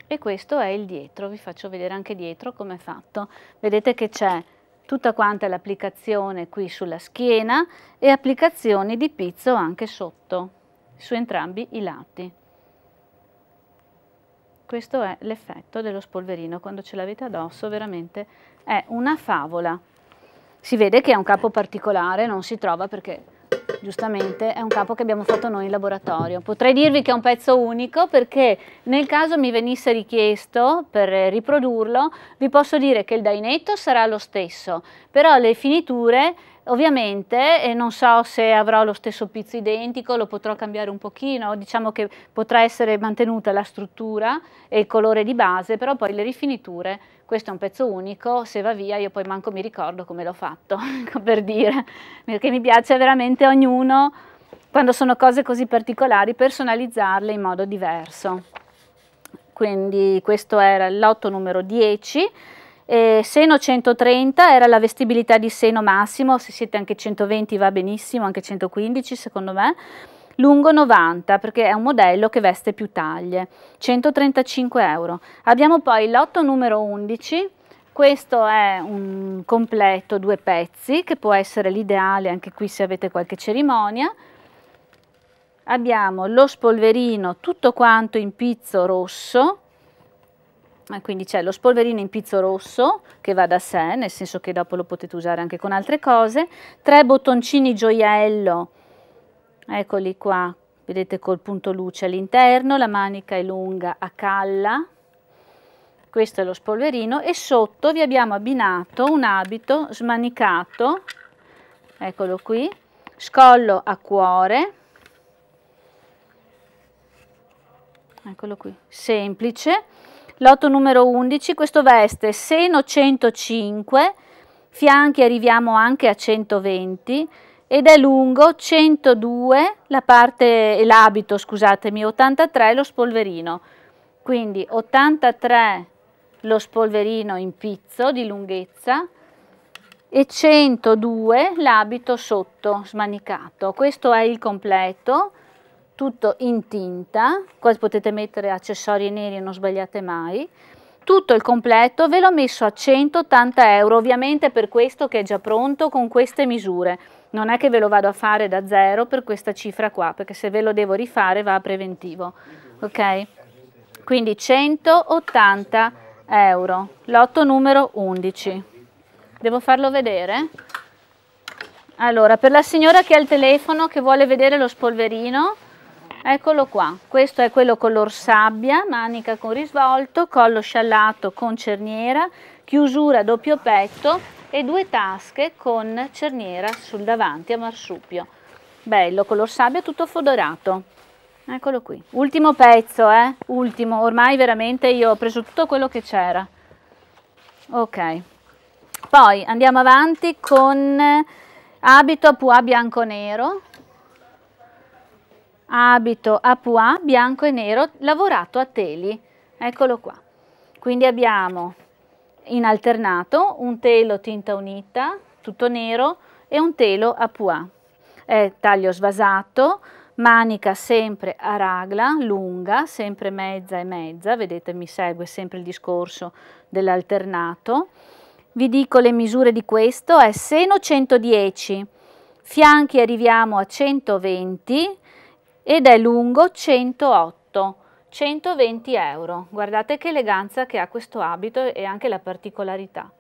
e questo è il dietro vi faccio vedere anche dietro come è fatto vedete che c'è tutta quanta l'applicazione qui sulla schiena e applicazioni di pizzo anche sotto su entrambi i lati questo è l'effetto dello spolverino quando ce l'avete addosso veramente è una favola si vede che è un capo particolare non si trova perché giustamente è un capo che abbiamo fatto noi in laboratorio. Potrei dirvi che è un pezzo unico perché nel caso mi venisse richiesto per riprodurlo vi posso dire che il dainetto sarà lo stesso, però le finiture ovviamente eh, non so se avrò lo stesso pizzo identico, lo potrò cambiare un pochino, diciamo che potrà essere mantenuta la struttura e il colore di base, però poi le rifiniture questo è un pezzo unico, se va via io poi manco mi ricordo come l'ho fatto, per dire, perché mi piace veramente ognuno, quando sono cose così particolari, personalizzarle in modo diverso. Quindi questo era il lotto numero 10. Eh, seno 130 era la vestibilità di seno massimo, se siete anche 120 va benissimo, anche 115 secondo me lungo 90 perché è un modello che veste più taglie, 135 euro. Abbiamo poi il lotto numero 11, questo è un completo due pezzi che può essere l'ideale anche qui se avete qualche cerimonia. Abbiamo lo spolverino tutto quanto in pizzo rosso, eh, quindi c'è lo spolverino in pizzo rosso che va da sé, nel senso che dopo lo potete usare anche con altre cose, tre bottoncini gioiello eccoli qua, vedete col punto luce all'interno, la manica è lunga a calla, questo è lo spolverino e sotto vi abbiamo abbinato un abito smanicato, eccolo qui, scollo a cuore, eccolo qui, semplice, lotto numero 11, questo veste seno 105, fianchi arriviamo anche a 120, ed è lungo 102, la parte, l'abito scusatemi, 83 lo spolverino. Quindi 83 lo spolverino in pizzo di lunghezza e 102 l'abito sotto smanicato. Questo è il completo, tutto in tinta, qua potete mettere accessori neri, non sbagliate mai. Tutto il completo ve l'ho messo a 180 euro, ovviamente per questo che è già pronto con queste misure non è che ve lo vado a fare da zero per questa cifra qua, perché se ve lo devo rifare va a preventivo, ok? Quindi 180 euro, lotto numero 11. Devo farlo vedere? Allora, per la signora che ha il telefono, che vuole vedere lo spolverino, eccolo qua. Questo è quello color sabbia, manica con risvolto, collo sciallato con cerniera, chiusura doppio petto, e due tasche con cerniera sul davanti a marsupio. Bello, color sabbia tutto fodorato. Eccolo qui. Ultimo pezzo, eh? Ultimo, ormai veramente io ho preso tutto quello che c'era. Ok. Poi andiamo avanti con abito a pois bianco nero. Abito a pois bianco e nero lavorato a teli. Eccolo qua. Quindi abbiamo in alternato, un telo tinta unita, tutto nero, e un telo a pois. È taglio svasato, manica sempre a ragla, lunga, sempre mezza e mezza, vedete mi segue sempre il discorso dell'alternato. Vi dico le misure di questo, è seno 110, fianchi arriviamo a 120 ed è lungo 108. 120 euro. Guardate che eleganza che ha questo abito e anche la particolarità.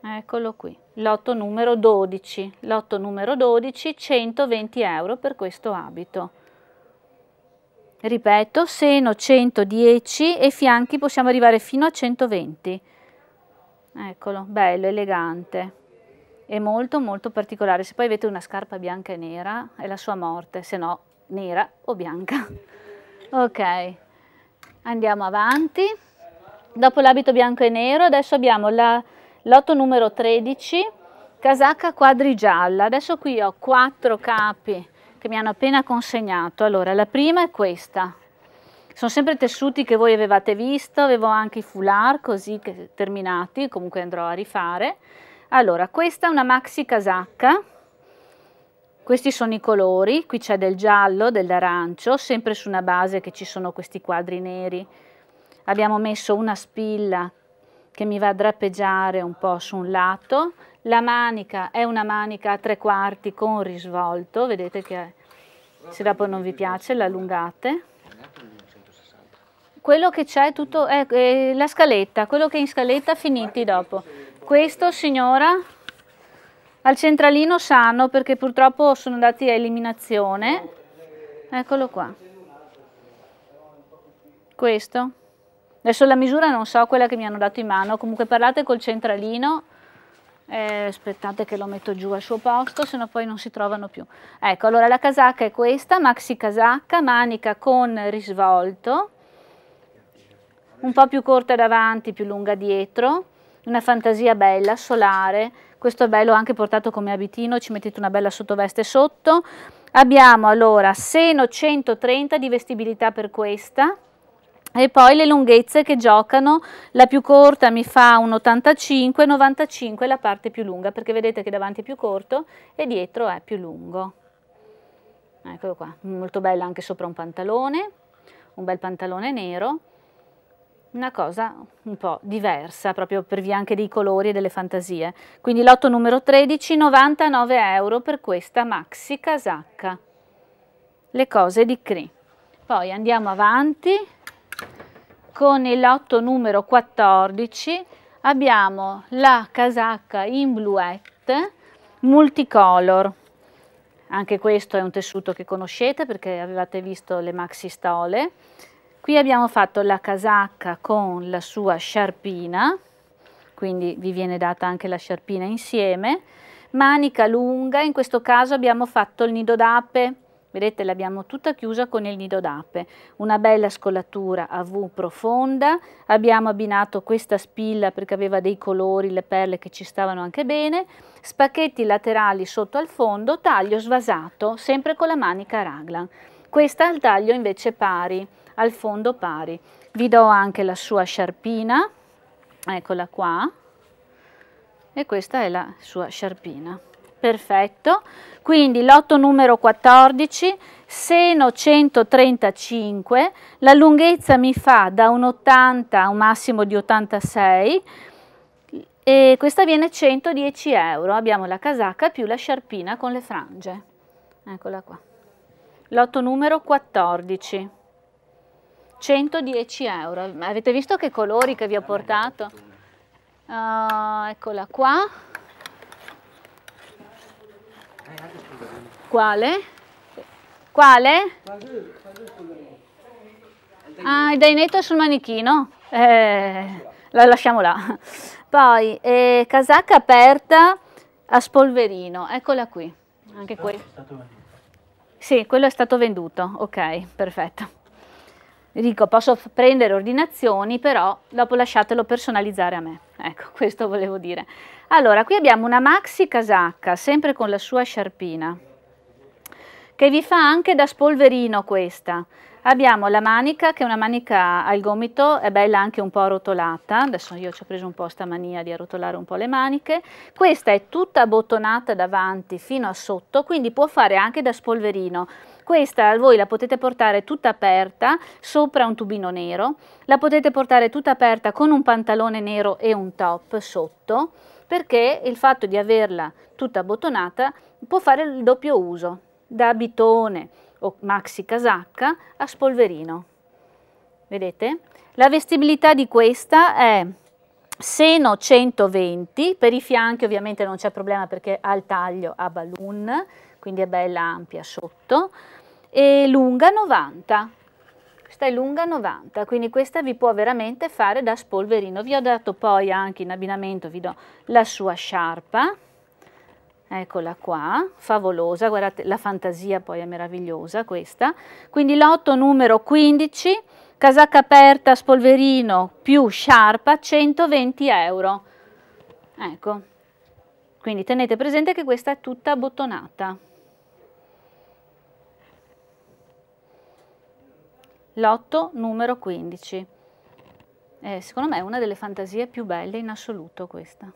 Eccolo qui, lotto numero 12, lotto numero 12, 120 euro per questo abito. Ripeto, seno 110 e fianchi possiamo arrivare fino a 120. Eccolo, bello, elegante e molto molto particolare. Se poi avete una scarpa bianca e nera è la sua morte, se no nera o bianca. Ok, andiamo avanti. Dopo l'abito bianco e nero, adesso abbiamo la lotto numero 13, casacca quadrigialla. Adesso qui ho quattro capi che mi hanno appena consegnato. Allora, la prima è questa. Sono sempre tessuti che voi avevate visto, avevo anche i foulard così terminati, comunque andrò a rifare. Allora, questa è una maxi casacca questi sono i colori, qui c'è del giallo, dell'arancio, sempre su una base che ci sono questi quadri neri. Abbiamo messo una spilla che mi va a drappeggiare un po' su un lato. La manica è una manica a tre quarti con risvolto, vedete che se dopo non vi piace l'allungate. Quello che c'è tutto, è, è la scaletta, quello che è in scaletta finiti dopo. Questo signora al centralino sanno perché purtroppo sono andati a eliminazione. Eccolo qua. Questo. Adesso la misura non so quella che mi hanno dato in mano, comunque parlate col centralino. Eh, aspettate che lo metto giù al suo posto, sennò poi non si trovano più. Ecco, allora la casacca è questa, maxi casacca, manica con risvolto, un po' più corta davanti, più lunga dietro, una fantasia bella, solare, questo è bello anche portato come abitino, ci mettete una bella sottoveste sotto. Abbiamo allora seno 130 di vestibilità per questa, e poi le lunghezze che giocano, la più corta mi fa un 85, 95 la parte più lunga, perché vedete che davanti è più corto e dietro è più lungo. Eccolo qua, molto bella anche sopra un pantalone, un bel pantalone nero una cosa un po' diversa, proprio per via anche dei colori e delle fantasie. Quindi lotto numero 13, 99 euro per questa maxi casacca. Le cose di Cree. Poi andiamo avanti con il lotto numero 14, abbiamo la casacca in bluette multicolor. Anche questo è un tessuto che conoscete perché avevate visto le maxi stole qui abbiamo fatto la casacca con la sua sciarpina quindi vi viene data anche la sciarpina insieme manica lunga in questo caso abbiamo fatto il nido d'ape vedete l'abbiamo tutta chiusa con il nido d'ape una bella scolatura a V profonda abbiamo abbinato questa spilla perché aveva dei colori le perle che ci stavano anche bene spacchetti laterali sotto al fondo taglio svasato sempre con la manica raglan questa ha il taglio invece pari al fondo pari. Vi do anche la sua sciarpina, eccola qua, e questa è la sua sciarpina. Perfetto, quindi lotto numero 14, seno 135, la lunghezza mi fa da un 80 a un massimo di 86 e questa viene 110 euro. Abbiamo la casacca più la sciarpina con le frange. Eccola qua. Lotto numero 14. 110 euro. Avete visto che colori che vi ho portato? Uh, eccola qua. Quale? Quale? Ah, il dainetto sul manichino. Eh, la lasciamo là. Poi, eh, casacca aperta a spolverino. Eccola qui. Anche qui. Sì, quello è stato venduto. Ok, perfetto dico posso prendere ordinazioni, però dopo lasciatelo personalizzare a me. Ecco, questo volevo dire. Allora, qui abbiamo una maxi casacca, sempre con la sua sciarpina, che vi fa anche da spolverino questa. Abbiamo la manica, che è una manica al gomito, è bella anche un po' arrotolata, adesso io ci ho preso un po' sta mania di arrotolare un po' le maniche. Questa è tutta bottonata davanti fino a sotto, quindi può fare anche da spolverino questa voi la potete portare tutta aperta sopra un tubino nero, la potete portare tutta aperta con un pantalone nero e un top sotto perché il fatto di averla tutta bottonata può fare il doppio uso da bitone o maxi casacca a spolverino. Vedete? La vestibilità di questa è seno 120, per i fianchi ovviamente non c'è problema perché ha il taglio a balloon, quindi è bella ampia sotto, e lunga 90. Questa è lunga 90, quindi questa vi può veramente fare da spolverino. Vi ho dato poi anche in abbinamento, vi do la sua sciarpa, eccola qua, favolosa, guardate la fantasia poi è meravigliosa questa. Quindi lotto numero 15, casacca aperta, spolverino più sciarpa, 120 euro. Ecco, quindi tenete presente che questa è tutta bottonata. lotto numero 15. Eh, secondo me è una delle fantasie più belle in assoluto questa.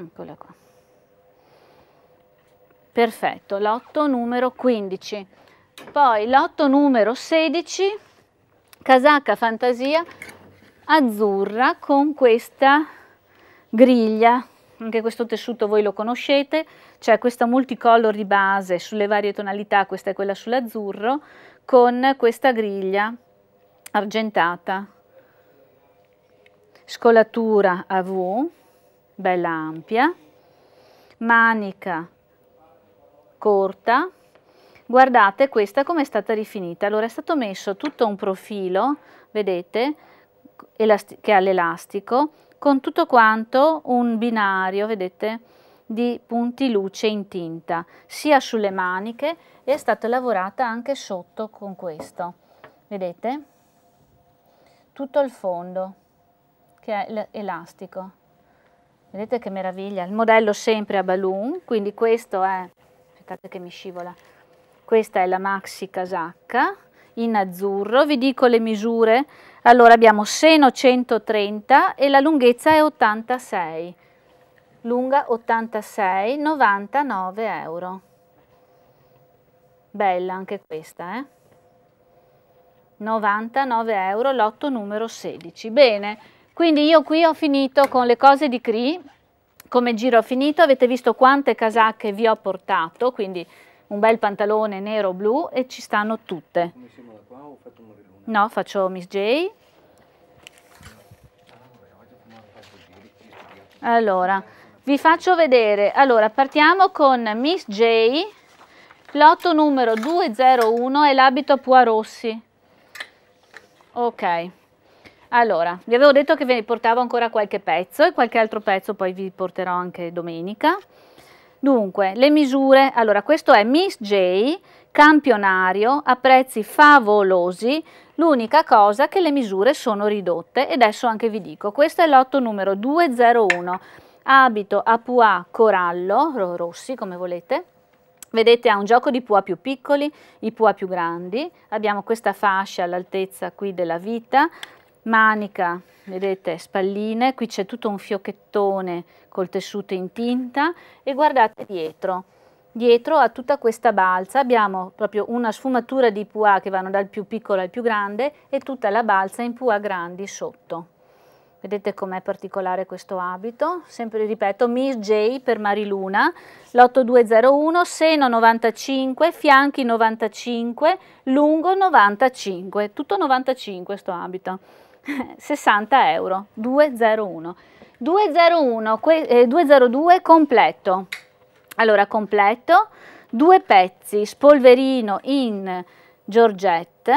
Mm, Eccola qua. Perfetto, lotto numero 15. Poi lotto numero 16, casacca fantasia azzurra con questa griglia. Anche questo tessuto voi lo conoscete, c'è questa multicolor di base sulle varie tonalità, questa è quella sull'azzurro, con questa griglia argentata, scolatura a V, bella ampia, manica corta, guardate questa come è stata rifinita, allora è stato messo tutto un profilo, vedete, che ha l'elastico, con tutto quanto un binario, vedete, di punti luce in tinta sia sulle maniche e è stata lavorata anche sotto con questo vedete tutto il fondo che è elastico vedete che meraviglia il modello sempre a balloon quindi questo è aspettate che mi scivola questa è la maxi casacca in azzurro, vi dico le misure, allora abbiamo seno 130 e la lunghezza è 86 lunga 86, 99 euro. Bella anche questa, eh? 99 euro, lotto numero 16. Bene, quindi io qui ho finito con le cose di Cree, come giro ho finito, avete visto quante casacche vi ho portato, quindi un bel pantalone nero-blu e ci stanno tutte. No, faccio Miss J. Allora, vi faccio vedere, allora partiamo con Miss J, lotto numero 201 e l'abito a pua rossi. Ok, allora vi avevo detto che ve ne portavo ancora qualche pezzo e qualche altro pezzo poi vi porterò anche domenica. Dunque, le misure, allora questo è Miss J, campionario a prezzi favolosi, l'unica cosa che le misure sono ridotte e adesso anche vi dico, questo è l'otto numero 201 abito a pois corallo, rossi come volete, Vedete ha un gioco di pua più piccoli, i pua più grandi, abbiamo questa fascia all'altezza qui della vita, manica, vedete, spalline, qui c'è tutto un fiocchettone col tessuto in tinta e guardate dietro, dietro a tutta questa balza abbiamo proprio una sfumatura di pua che vanno dal più piccolo al più grande e tutta la balza in pua grandi sotto. Vedete com'è particolare questo abito? Sempre ripeto, Miss J per Mariluna, lotto 201, seno 95, fianchi 95, lungo 95, tutto 95 questo abito, 60 euro, 201. 201, eh, 202 completo, allora completo, due pezzi, spolverino in Georgette,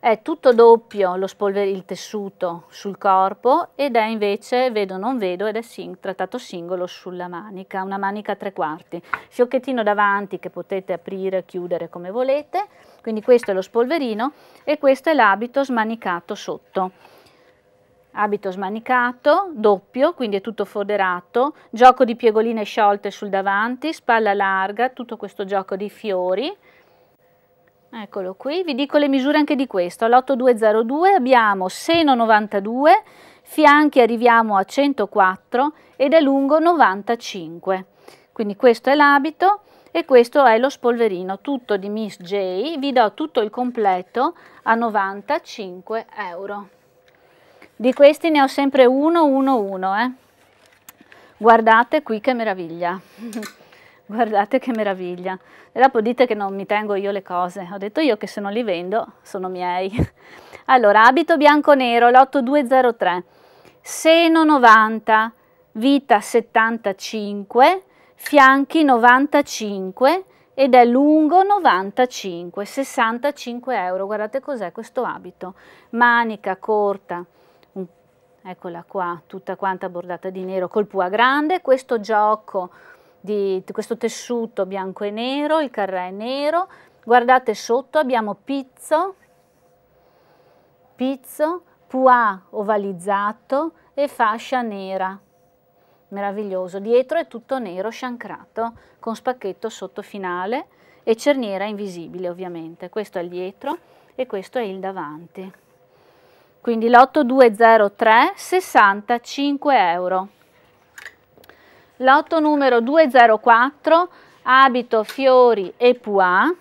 è tutto doppio il tessuto sul corpo ed è invece vedo non vedo ed è sing, trattato singolo sulla manica, una manica a tre quarti, fiocchettino davanti che potete aprire e chiudere come volete, quindi questo è lo spolverino e questo è l'abito smanicato sotto. Abito smanicato, doppio, quindi è tutto foderato, gioco di piegoline sciolte sul davanti, spalla larga, tutto questo gioco di fiori, Eccolo qui, vi dico le misure anche di questo. All'8202 abbiamo seno 92, fianchi arriviamo a 104 ed è lungo 95. Quindi questo è l'abito e questo è lo spolverino, tutto di Miss J. Vi do tutto il completo a 95 euro. Di questi ne ho sempre uno, uno, uno. Eh. Guardate qui che meraviglia! Guardate che meraviglia. E dopo dite che non mi tengo io le cose. Ho detto io che se non li vendo sono miei. Allora, abito bianco-nero, l'8203, seno 90, vita 75, fianchi 95 ed è lungo 95, 65 euro. Guardate cos'è questo abito. Manica corta, eccola qua, tutta quanta bordata di nero col pua grande. Questo gioco di, di questo tessuto bianco e nero, il carré è nero, guardate sotto abbiamo pizzo, pizzo, pois ovalizzato e fascia nera. Meraviglioso. Dietro è tutto nero sciancrato con spacchetto sotto finale e cerniera invisibile ovviamente. Questo è il dietro e questo è il davanti. Quindi l'8203 65 euro lotto numero 204, abito, fiori e pois,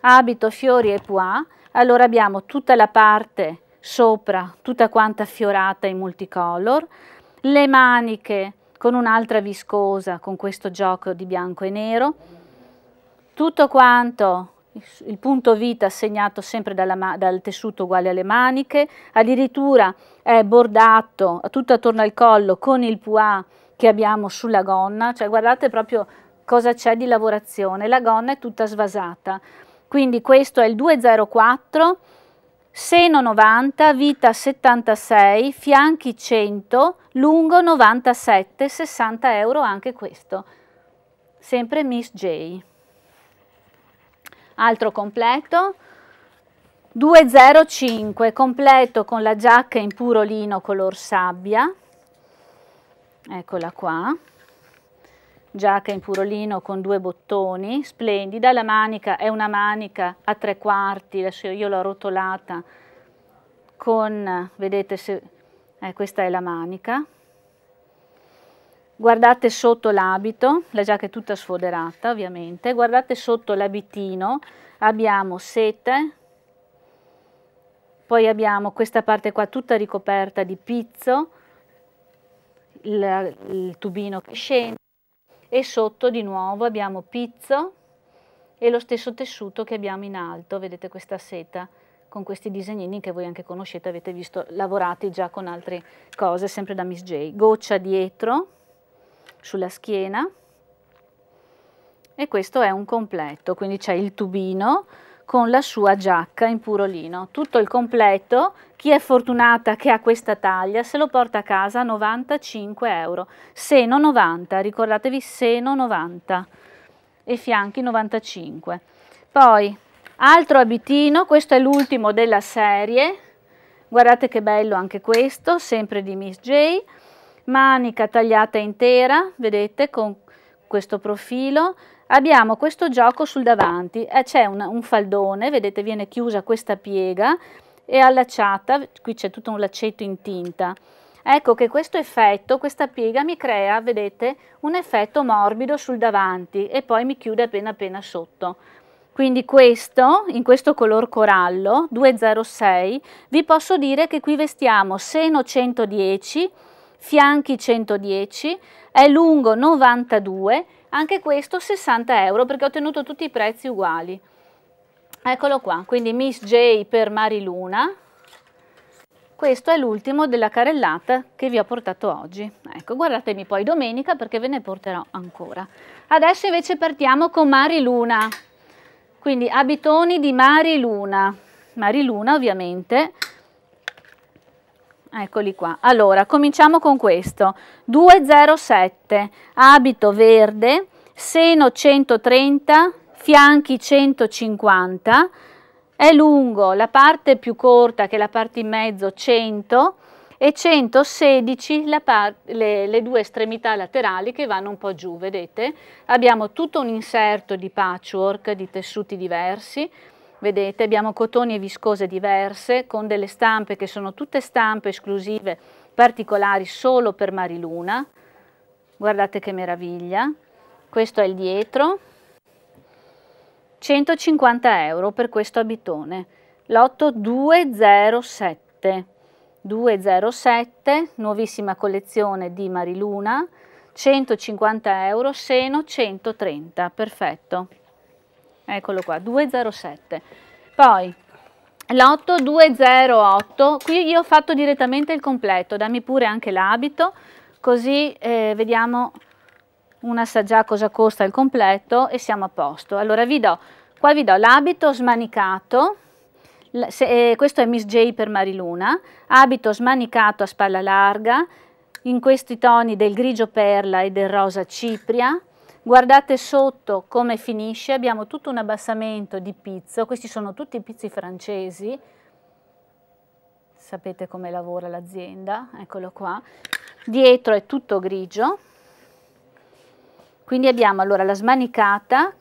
abito, fiori e pois, allora abbiamo tutta la parte sopra, tutta quanta fiorata in multicolor, le maniche con un'altra viscosa, con questo gioco di bianco e nero, tutto quanto il punto vita segnato sempre dalla, dal tessuto uguale alle maniche, addirittura è bordato tutto attorno al collo con il pois che abbiamo sulla gonna, cioè guardate proprio cosa c'è di lavorazione, la gonna è tutta svasata. Quindi questo è il 204, seno 90, vita 76, fianchi 100, lungo 97, 60 euro anche questo. Sempre Miss J. Altro completo, 205, completo con la giacca in puro lino color sabbia, eccola qua, giacca in purolino con due bottoni, splendida, la manica è una manica a tre quarti, adesso io l'ho rotolata con, vedete se, eh, questa è la manica, guardate sotto l'abito, la giacca è tutta sfoderata ovviamente, guardate sotto l'abitino, abbiamo sete, poi abbiamo questa parte qua tutta ricoperta di pizzo, il, il tubino che scende e sotto di nuovo abbiamo pizzo e lo stesso tessuto che abbiamo in alto, vedete questa seta con questi disegnini che voi anche conoscete, avete visto lavorati già con altre cose, sempre da Miss J. Goccia dietro, sulla schiena, e questo è un completo, quindi c'è il tubino, con la sua giacca in puro lino. Tutto il completo, chi è fortunata che ha questa taglia se lo porta a casa a 95 euro, seno 90, ricordatevi seno 90 e fianchi 95. Poi altro abitino, questo è l'ultimo della serie, guardate che bello anche questo, sempre di Miss J, manica tagliata intera, vedete con questo profilo, abbiamo questo gioco sul davanti, eh, c'è un, un faldone, vedete viene chiusa questa piega e allacciata, qui c'è tutto un laccetto in tinta. Ecco che questo effetto, questa piega mi crea, vedete, un effetto morbido sul davanti e poi mi chiude appena appena sotto. Quindi questo, in questo color corallo, 206, vi posso dire che qui vestiamo seno 110, fianchi 110, è lungo 92 anche questo 60 euro perché ho tenuto tutti i prezzi uguali. Eccolo qua, quindi Miss J per Mariluna. Questo è l'ultimo della carellata che vi ho portato oggi. Ecco, guardatemi poi domenica perché ve ne porterò ancora. Adesso invece partiamo con Mariluna. Quindi abitoni di Mariluna. Mariluna ovviamente Eccoli qua. Allora, cominciamo con questo. 207, abito verde, seno 130, fianchi 150, è lungo, la parte più corta che è la parte in mezzo 100 e 116 le, le due estremità laterali che vanno un po' giù, vedete? Abbiamo tutto un inserto di patchwork, di tessuti diversi, Vedete, abbiamo cotoni e viscose diverse con delle stampe che sono tutte stampe esclusive particolari solo per Mariluna. Guardate che meraviglia. Questo è il dietro. 150 euro per questo abitone. Lotto 207. 207, nuovissima collezione di Mariluna, 150 euro, seno 130, perfetto eccolo qua, 207. Poi l'8208, qui io ho fatto direttamente il completo, dammi pure anche l'abito, così eh, vediamo una assaggia cosa costa il completo e siamo a posto. Allora vi do, qua vi do l'abito smanicato, se, eh, questo è Miss J per Mariluna, abito smanicato a spalla larga, in questi toni del grigio perla e del rosa cipria, Guardate sotto come finisce, abbiamo tutto un abbassamento di pizzo, questi sono tutti pizzi francesi, sapete come lavora l'azienda, eccolo qua, dietro è tutto grigio, quindi abbiamo allora la smanicata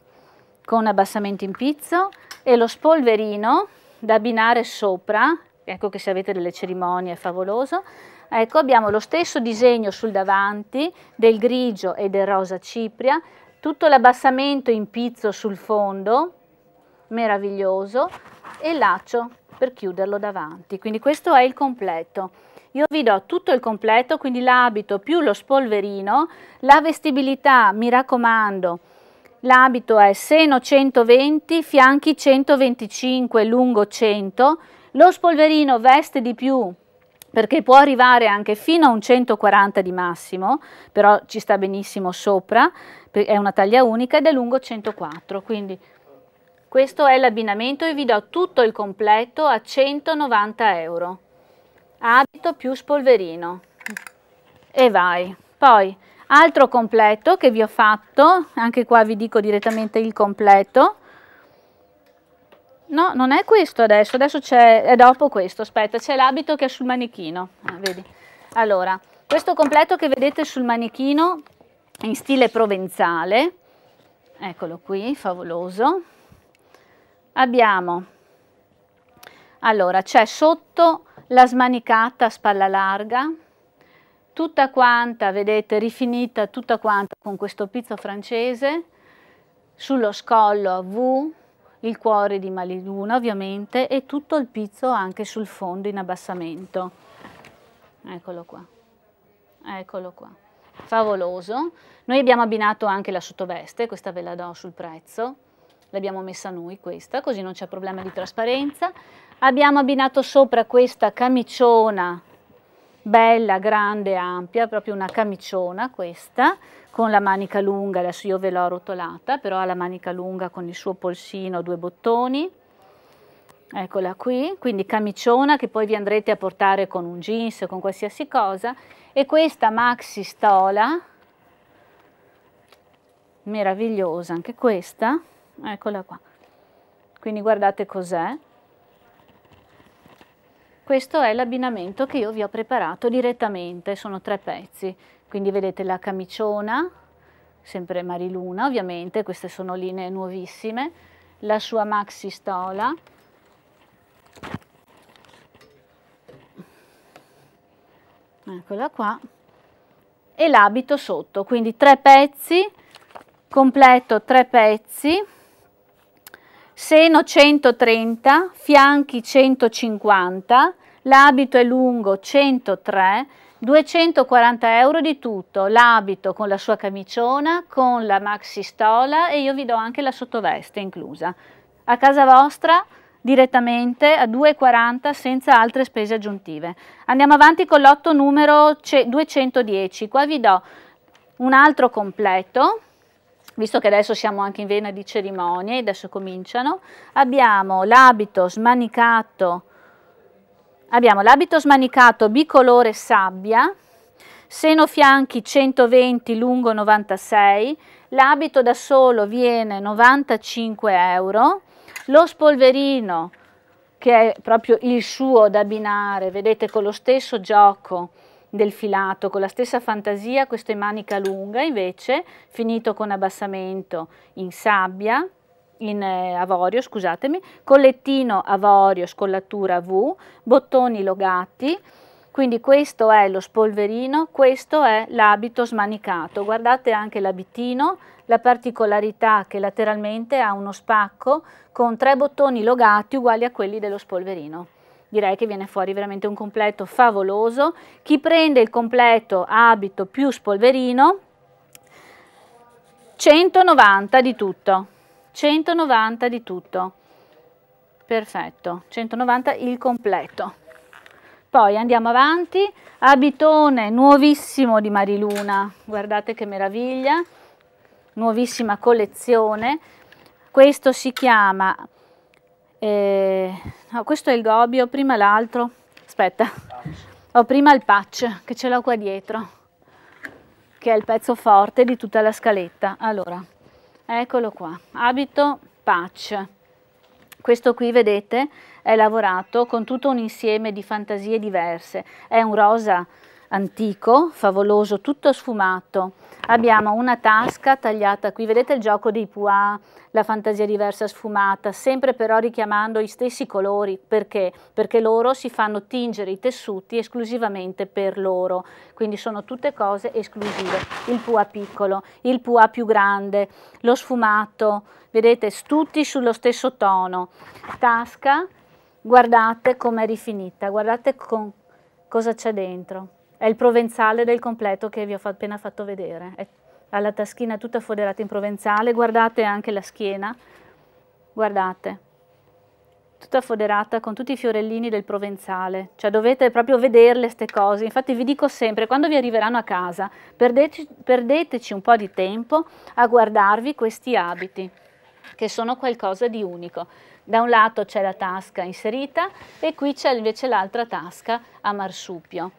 con abbassamento in pizzo e lo spolverino da abbinare sopra, ecco che se avete delle cerimonie è favoloso, Ecco, abbiamo lo stesso disegno sul davanti del grigio e del rosa cipria, tutto l'abbassamento in pizzo sul fondo, meraviglioso, e laccio per chiuderlo davanti. Quindi questo è il completo. Io vi do tutto il completo, quindi l'abito più lo spolverino, la vestibilità, mi raccomando, l'abito è seno 120, fianchi 125, lungo 100, lo spolverino veste di più perché può arrivare anche fino a un 140 di massimo, però ci sta benissimo sopra, è una taglia unica ed è lungo 104, quindi questo è l'abbinamento e vi do tutto il completo a 190 euro. Abito più spolverino e vai. Poi altro completo che vi ho fatto, anche qua vi dico direttamente il completo, No, non è questo adesso, adesso c'è, è dopo questo, aspetta, c'è l'abito che è sul manichino, ah, vedi. Allora, questo completo che vedete sul manichino è in stile provenzale, eccolo qui, favoloso. Abbiamo, allora, c'è sotto la smanicata a spalla larga, tutta quanta, vedete, rifinita tutta quanta con questo pizzo francese, sullo scollo a V, il cuore di Maliluna ovviamente e tutto il pizzo anche sul fondo in abbassamento. Eccolo qua, eccolo qua, favoloso. Noi abbiamo abbinato anche la sottoveste, questa ve la do sul prezzo, l'abbiamo messa noi questa, così non c'è problema di trasparenza. Abbiamo abbinato sopra questa camiciona bella, grande, ampia, proprio una camiciona questa, con la manica lunga, adesso io ve l'ho rotolata, però ha la manica lunga con il suo polsino, due bottoni, eccola qui, quindi camiciona che poi vi andrete a portare con un jeans, con qualsiasi cosa, e questa maxi stola, meravigliosa anche questa, eccola qua, quindi guardate cos'è, questo è l'abbinamento che io vi ho preparato direttamente, sono tre pezzi, quindi vedete la camiciona, sempre Mariluna ovviamente, queste sono linee nuovissime, la sua maxi stola, eccola qua, e l'abito sotto, quindi tre pezzi, completo tre pezzi, seno 130, fianchi 150, l'abito è lungo 103, 240 euro di tutto, l'abito con la sua camiciona, con la maxi stola e io vi do anche la sottoveste inclusa. A casa vostra direttamente a 2,40 senza altre spese aggiuntive. Andiamo avanti con l'otto numero 210, qua vi do un altro completo, visto che adesso siamo anche in vena di cerimonie, adesso cominciano, abbiamo l'abito smanicato abbiamo l'abito smanicato bicolore sabbia, seno fianchi 120 lungo 96, l'abito da solo viene 95 euro, lo spolverino che è proprio il suo da abbinare, vedete con lo stesso gioco del filato, con la stessa fantasia, questo è manica lunga invece, finito con abbassamento in sabbia, in eh, avorio, scusatemi, collettino avorio scollatura V, bottoni logati, quindi questo è lo spolverino, questo è l'abito smanicato. Guardate anche l'abitino, la particolarità che lateralmente ha uno spacco con tre bottoni logati uguali a quelli dello spolverino. Direi che viene fuori veramente un completo favoloso. Chi prende il completo abito più spolverino, 190 di tutto. 190 di tutto perfetto 190 il completo poi andiamo avanti abitone nuovissimo di mariluna guardate che meraviglia nuovissima collezione questo si chiama eh, no, questo è il gobbio prima l'altro aspetta ho prima il patch che ce l'ho qua dietro che è il pezzo forte di tutta la scaletta allora eccolo qua, abito patch. Questo qui, vedete, è lavorato con tutto un insieme di fantasie diverse. È un rosa antico, favoloso, tutto sfumato. Abbiamo una tasca tagliata qui, vedete il gioco dei pois, la fantasia diversa sfumata, sempre però richiamando gli stessi colori, perché? Perché loro si fanno tingere i tessuti esclusivamente per loro, quindi sono tutte cose esclusive. Il pois piccolo, il pois più grande, lo sfumato, vedete, tutti sullo stesso tono. Tasca, guardate com'è rifinita, guardate con cosa c'è dentro. È il provenzale del completo che vi ho appena fatto vedere. È alla taschina tutta foderata in provenzale, guardate anche la schiena, guardate, tutta foderata con tutti i fiorellini del provenzale, cioè dovete proprio vederle queste cose, infatti vi dico sempre, quando vi arriveranno a casa, perdeteci, perdeteci un po' di tempo a guardarvi questi abiti, che sono qualcosa di unico. Da un lato c'è la tasca inserita e qui c'è invece l'altra tasca a marsupio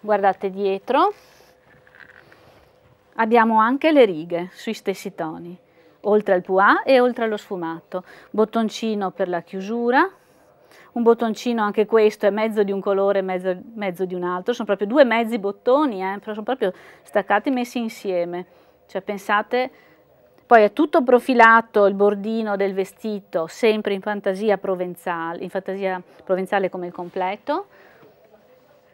guardate dietro, abbiamo anche le righe sui stessi toni, oltre al pois e oltre allo sfumato, bottoncino per la chiusura, un bottoncino anche questo è mezzo di un colore, mezzo, mezzo di un altro, sono proprio due mezzi bottoni, eh, però sono proprio staccati messi insieme, cioè pensate, poi è tutto profilato il bordino del vestito, sempre in fantasia provenzale, in fantasia provenzale come il completo,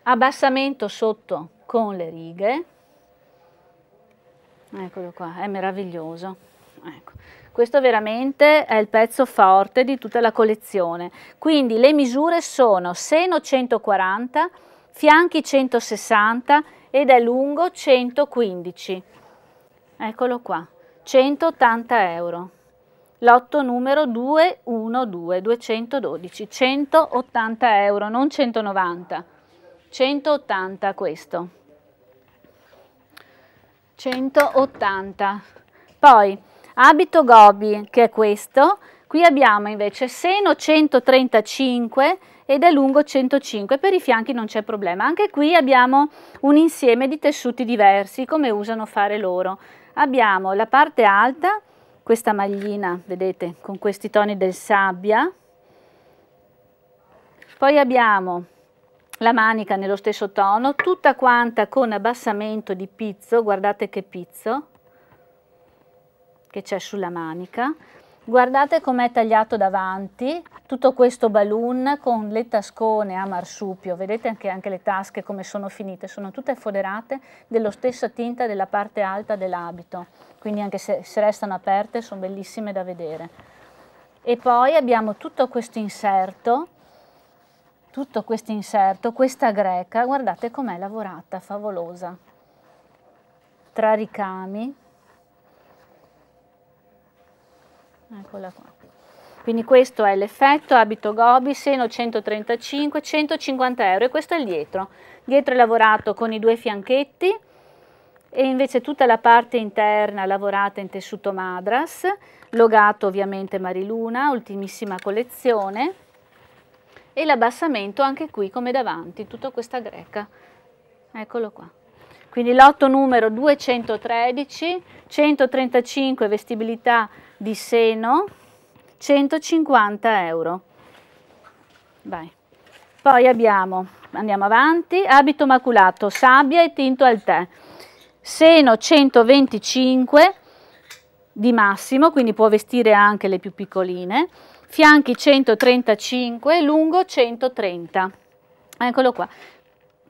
abbassamento sotto con le righe, eccolo qua, è meraviglioso. Ecco. Questo veramente è il pezzo forte di tutta la collezione. Quindi le misure sono seno 140, fianchi 160 ed è lungo 115. Eccolo qua, 180 euro. Lotto numero 212, 212, 180 euro, non 190. 180 questo. 180. Poi abito gobi che è questo, qui abbiamo invece seno 135 ed è lungo 105, per i fianchi non c'è problema. Anche qui abbiamo un insieme di tessuti diversi come usano fare loro. Abbiamo la parte alta, questa maglina, vedete, con questi toni del sabbia. Poi abbiamo la manica nello stesso tono, tutta quanta con abbassamento di pizzo, guardate che pizzo che c'è sulla manica, guardate com'è tagliato davanti tutto questo balloon con le tascone a marsupio, vedete anche, anche le tasche come sono finite, sono tutte foderate dello stessa tinta della parte alta dell'abito, quindi anche se, se restano aperte sono bellissime da vedere. E poi abbiamo tutto questo inserto tutto questo inserto, questa greca, guardate com'è lavorata, favolosa. Tra ricami. Eccola qua. Quindi questo è l'effetto abito Gobi, seno 135, 150 euro e questo è il dietro. Dietro è lavorato con i due fianchetti e invece tutta la parte interna lavorata in tessuto madras, logato ovviamente Mariluna, ultimissima collezione e l'abbassamento anche qui come davanti, tutta questa greca. Eccolo qua. Quindi lotto numero 213, 135 vestibilità di seno, 150 euro. Vai. Poi abbiamo, andiamo avanti, abito maculato, sabbia e tinto al tè. Seno 125 di massimo, quindi può vestire anche le più piccoline fianchi 135, lungo 130. Eccolo qua.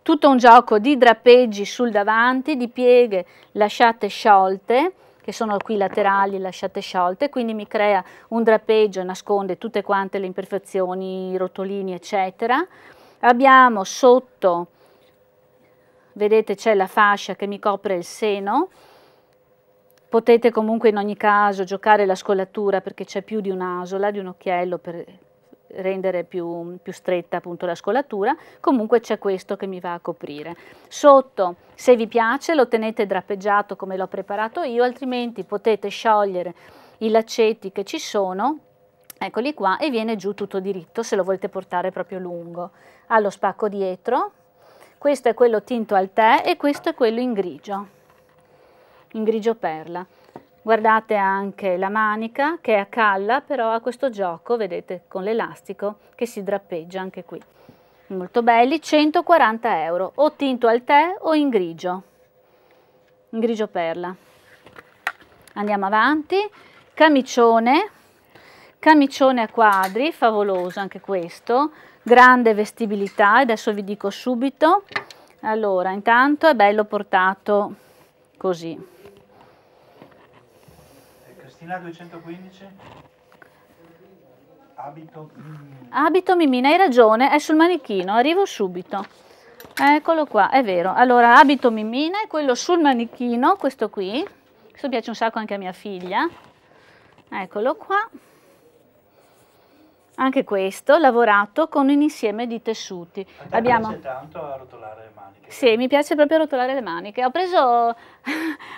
Tutto un gioco di drappeggi sul davanti, di pieghe lasciate sciolte, che sono qui laterali lasciate sciolte, quindi mi crea un drappeggio, nasconde tutte quante le imperfezioni, i rotolini, eccetera. Abbiamo sotto, vedete c'è la fascia che mi copre il seno, Potete comunque in ogni caso giocare la scolatura perché c'è più di un asola, di un occhiello per rendere più, più stretta appunto la scolatura, comunque c'è questo che mi va a coprire. Sotto, se vi piace, lo tenete drappeggiato come l'ho preparato io, altrimenti potete sciogliere i laccetti che ci sono, eccoli qua, e viene giù tutto diritto se lo volete portare proprio lungo. Allo spacco dietro, questo è quello tinto al tè e questo è quello in grigio in grigio perla. Guardate anche la manica che è a calla, però ha questo gioco, vedete, con l'elastico che si drappeggia anche qui. Molto belli, 140 euro, o tinto al tè o in grigio, in grigio perla. Andiamo avanti, camicione, camicione a quadri, favoloso anche questo, grande vestibilità, adesso vi dico subito. Allora, intanto è bello portato così, Pagina 215. Abito Mimina. Abito Mimina, hai ragione, è sul manichino, arrivo subito. Eccolo qua, è vero. Allora, abito Mimina è quello sul manichino, questo qui. Questo piace un sacco anche a mia figlia. Eccolo qua. Anche questo lavorato con un insieme di tessuti. Mi Abbiamo... piace tanto a rotolare le maniche. Sì, mi piace proprio rotolare le maniche. Ho preso,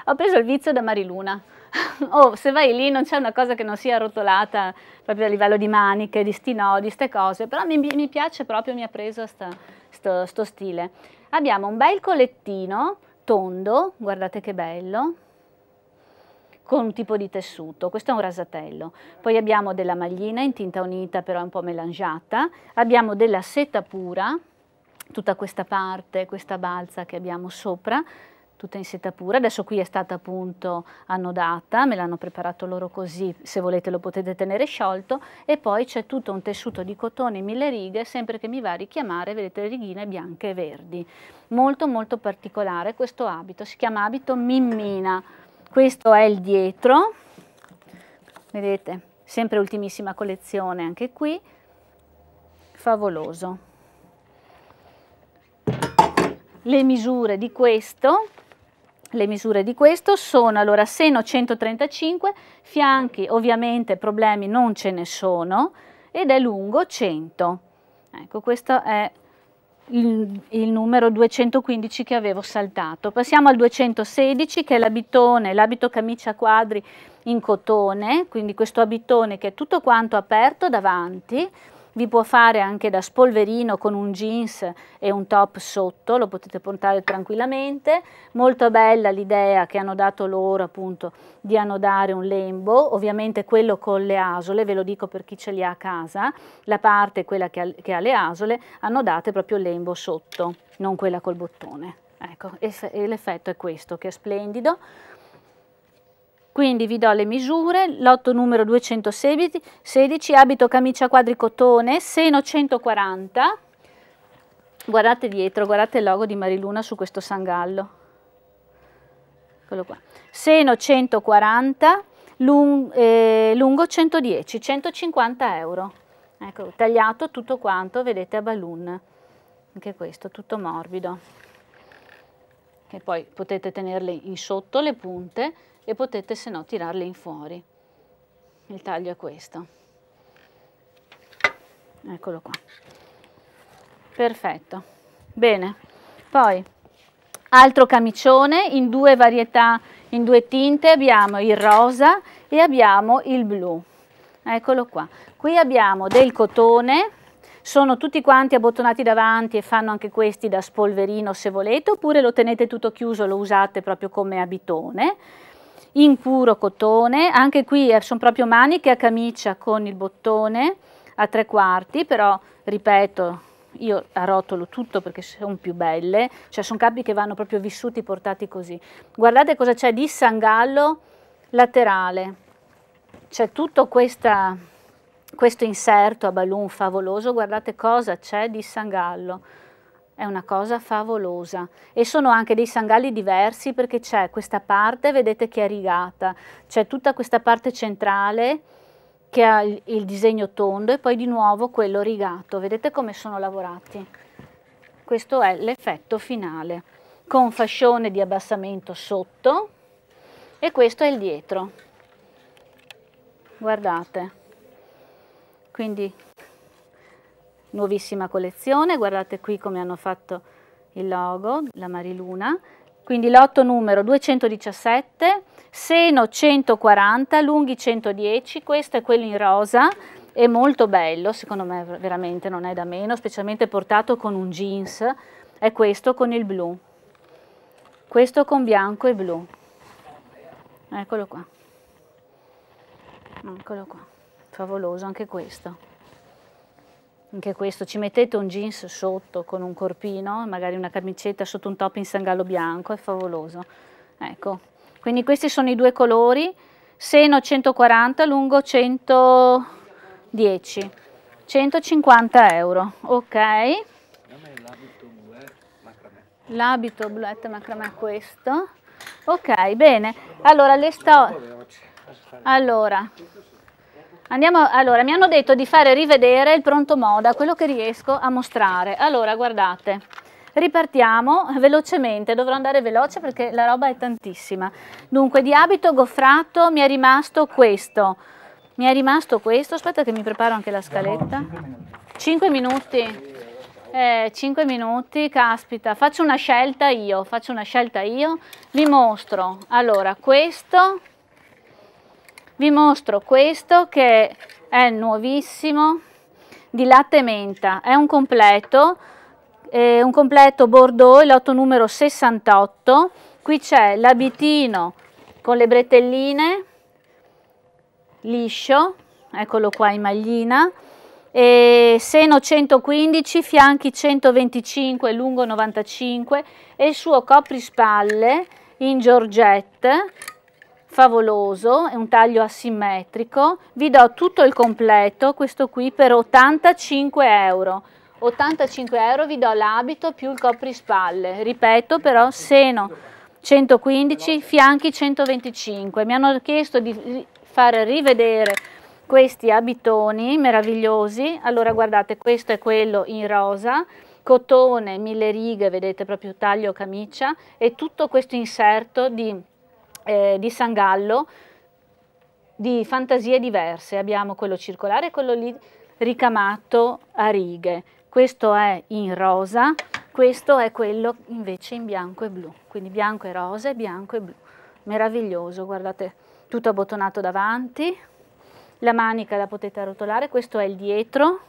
Ho preso il vizio da Mariluna. oh, se vai lì non c'è una cosa che non sia arrotolata proprio a livello di maniche, di sti di ste cose, però mi, mi piace proprio, mi ha preso questo stile. Abbiamo un bel collettino tondo, guardate che bello, con un tipo di tessuto, questo è un rasatello. Poi abbiamo della maglina in tinta unita però un po' melangiata, abbiamo della seta pura, tutta questa parte, questa balza che abbiamo sopra, tutta in seta pura, adesso qui è stata appunto annodata, me l'hanno preparato loro così, se volete lo potete tenere sciolto e poi c'è tutto un tessuto di cotone in mille righe, sempre che mi va a richiamare, vedete le righine bianche e verdi. Molto molto particolare questo abito, si chiama abito Mimmina, questo è il dietro, vedete, sempre ultimissima collezione anche qui, favoloso le misure di questo le misure di questo sono allora seno 135, fianchi ovviamente problemi non ce ne sono ed è lungo 100. Ecco questo è il, il numero 215 che avevo saltato. Passiamo al 216 che è l'abitone, l'abito camicia quadri in cotone, quindi questo abitone che è tutto quanto aperto davanti vi può fare anche da spolverino con un jeans e un top sotto, lo potete portare tranquillamente, molto bella l'idea che hanno dato loro appunto di annodare un lembo, ovviamente quello con le asole, ve lo dico per chi ce li ha a casa, la parte quella che ha, che ha le asole, annodate proprio il lembo sotto, non quella col bottone. Ecco, e l'effetto è questo che è splendido. Quindi vi do le misure, lotto numero 216, abito camicia quadricotone, seno 140, guardate dietro, guardate il logo di Mariluna su questo sangallo, eccolo qua, seno 140, lung, eh, lungo 110, 150 euro, ecco, tagliato tutto quanto, vedete a balloon, anche questo, tutto morbido che poi potete tenerle in sotto le punte e potete se no tirarle in fuori. Il taglio è questo. Eccolo qua. Perfetto. Bene. Poi altro camicione in due varietà, in due tinte, abbiamo il rosa e abbiamo il blu. Eccolo qua. Qui abbiamo del cotone sono tutti quanti abbottonati davanti e fanno anche questi da spolverino se volete, oppure lo tenete tutto chiuso lo usate proprio come abitone, in puro cotone, anche qui eh, sono proprio maniche a camicia con il bottone a tre quarti, però ripeto, io arrotolo tutto perché sono più belle, cioè sono capi che vanno proprio vissuti portati così. Guardate cosa c'è di sangallo laterale, c'è tutta questa questo inserto a balloon favoloso, guardate cosa c'è di sangallo, è una cosa favolosa e sono anche dei sangalli diversi perché c'è questa parte, vedete che è rigata, c'è tutta questa parte centrale che ha il, il disegno tondo e poi di nuovo quello rigato, vedete come sono lavorati. Questo è l'effetto finale, con fascione di abbassamento sotto e questo è il dietro. Guardate quindi nuovissima collezione, guardate qui come hanno fatto il logo, la Mariluna, quindi lotto numero 217, seno 140, lunghi 110, questo è quello in rosa, è molto bello, secondo me veramente non è da meno, specialmente portato con un jeans, è questo con il blu, questo con bianco e blu, eccolo qua, eccolo qua favoloso anche questo anche questo, ci mettete un jeans sotto con un corpino, magari una camicetta sotto un top in sangallo bianco, è favoloso. Ecco, quindi questi sono i due colori, seno 140, lungo 110, 150 euro, ok? L'abito blu eh, bluette eh, macramè questo, ok, bene, allora le sto... Allora, Andiamo, allora, mi hanno detto di fare rivedere il pronto moda, quello che riesco a mostrare. Allora, guardate, ripartiamo velocemente, dovrò andare veloce perché la roba è tantissima. Dunque, di abito goffrato mi è rimasto questo. Mi è rimasto questo, aspetta che mi preparo anche la scaletta. 5 minuti. Eh, minuti, caspita, faccio una scelta io, faccio una scelta io. Vi mostro, allora, questo vi mostro questo che è nuovissimo di latte menta è un completo eh, un completo bordeaux il lotto numero 68 qui c'è l'abitino con le bretelline liscio eccolo qua in maglina e seno 115 fianchi 125 lungo 95 e il suo coprispalle in georgette favoloso, è un taglio asimmetrico, vi do tutto il completo, questo qui per 85 euro. 85 euro vi do l'abito più il coprispalle, ripeto però seno 115, fianchi 125. Mi hanno chiesto di far rivedere questi abitoni meravigliosi, allora guardate questo è quello in rosa, cotone, mille righe, vedete proprio taglio camicia e tutto questo inserto di eh, di Sangallo di fantasie diverse. Abbiamo quello circolare e quello lì ricamato a righe. Questo è in rosa, questo è quello invece in bianco e blu. Quindi bianco e rosa e bianco e blu. Meraviglioso, guardate, tutto abbottonato davanti. La manica la potete arrotolare, questo è il dietro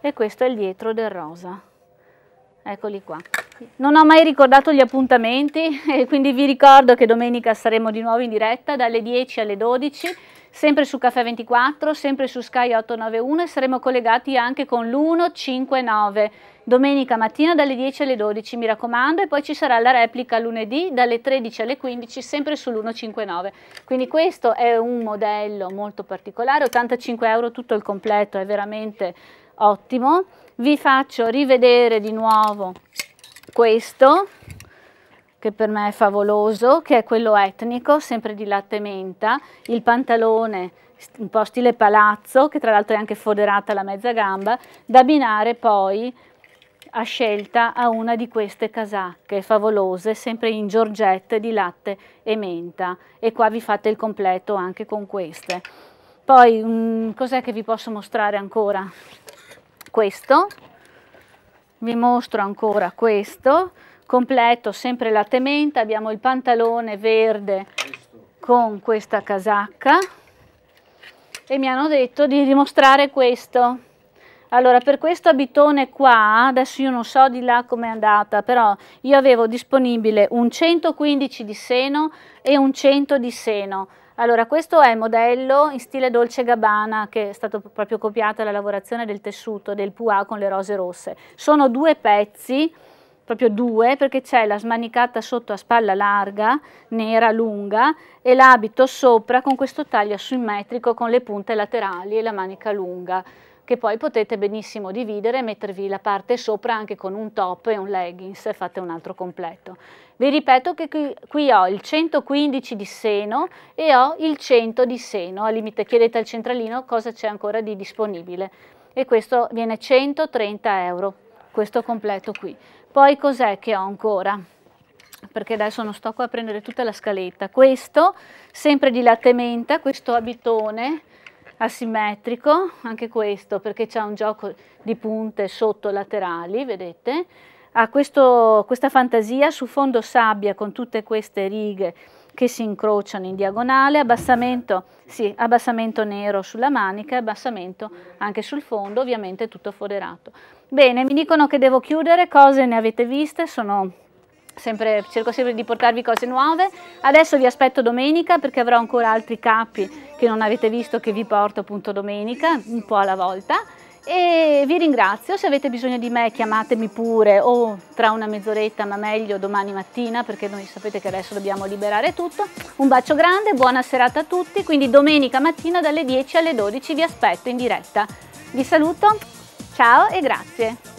e questo è il dietro del rosa. Eccoli qua. Non ho mai ricordato gli appuntamenti e quindi vi ricordo che domenica saremo di nuovo in diretta dalle 10 alle 12, sempre su Caffè 24, sempre su Sky 891 e saremo collegati anche con l'159 domenica mattina dalle 10 alle 12 mi raccomando e poi ci sarà la replica lunedì dalle 13 alle 15 sempre sull'159 quindi questo è un modello molto particolare 85 euro tutto il completo è veramente ottimo vi faccio rivedere di nuovo questo che per me è favoloso che è quello etnico sempre di latte menta il pantalone un po' stile palazzo che tra l'altro è anche foderata la mezza gamba da abbinare poi a scelta a una di queste casacche favolose sempre in giorgette di latte e menta e qua vi fate il completo anche con queste poi mm, cos'è che vi posso mostrare ancora questo, vi mostro ancora questo, completo sempre la tementa, abbiamo il pantalone verde con questa casacca e mi hanno detto di dimostrare questo. Allora, per questo abitone qua, adesso io non so di là com'è andata, però io avevo disponibile un 115 di seno e un 100 di seno. Allora, questo è il modello in stile Dolce Gabbana che è stato proprio copiato la lavorazione del tessuto del Pua con le rose rosse. Sono due pezzi, proprio due, perché c'è la smanicata sotto a spalla larga, nera, lunga, e l'abito sopra con questo taglio asimmetrico con le punte laterali e la manica lunga che poi potete benissimo dividere e mettervi la parte sopra anche con un top e un leggings e fate un altro completo. Vi ripeto che qui, qui, ho il 115 di seno e ho il 100 di seno, al limite chiedete al centralino cosa c'è ancora di disponibile e questo viene 130 euro, questo completo qui. Poi cos'è che ho ancora? Perché adesso non sto qua a prendere tutta la scaletta. Questo, sempre di latte menta, questo abitone, asimmetrico, anche questo perché c'è un gioco di punte sotto laterali, vedete? Ha questo, questa fantasia su fondo sabbia con tutte queste righe che si incrociano in diagonale, abbassamento, sì, abbassamento nero sulla manica, e abbassamento anche sul fondo, ovviamente tutto foderato. Bene, mi dicono che devo chiudere, cose ne avete viste? Sono sempre, cerco sempre di portarvi cose nuove. Adesso vi aspetto domenica perché avrò ancora altri capi che non avete visto che vi porto appunto domenica, un po' alla volta. E vi ringrazio, se avete bisogno di me chiamatemi pure o tra una mezz'oretta, ma meglio domani mattina perché noi sapete che adesso dobbiamo liberare tutto. Un bacio grande, buona serata a tutti, quindi domenica mattina dalle 10 alle 12 vi aspetto in diretta. Vi saluto, ciao e grazie.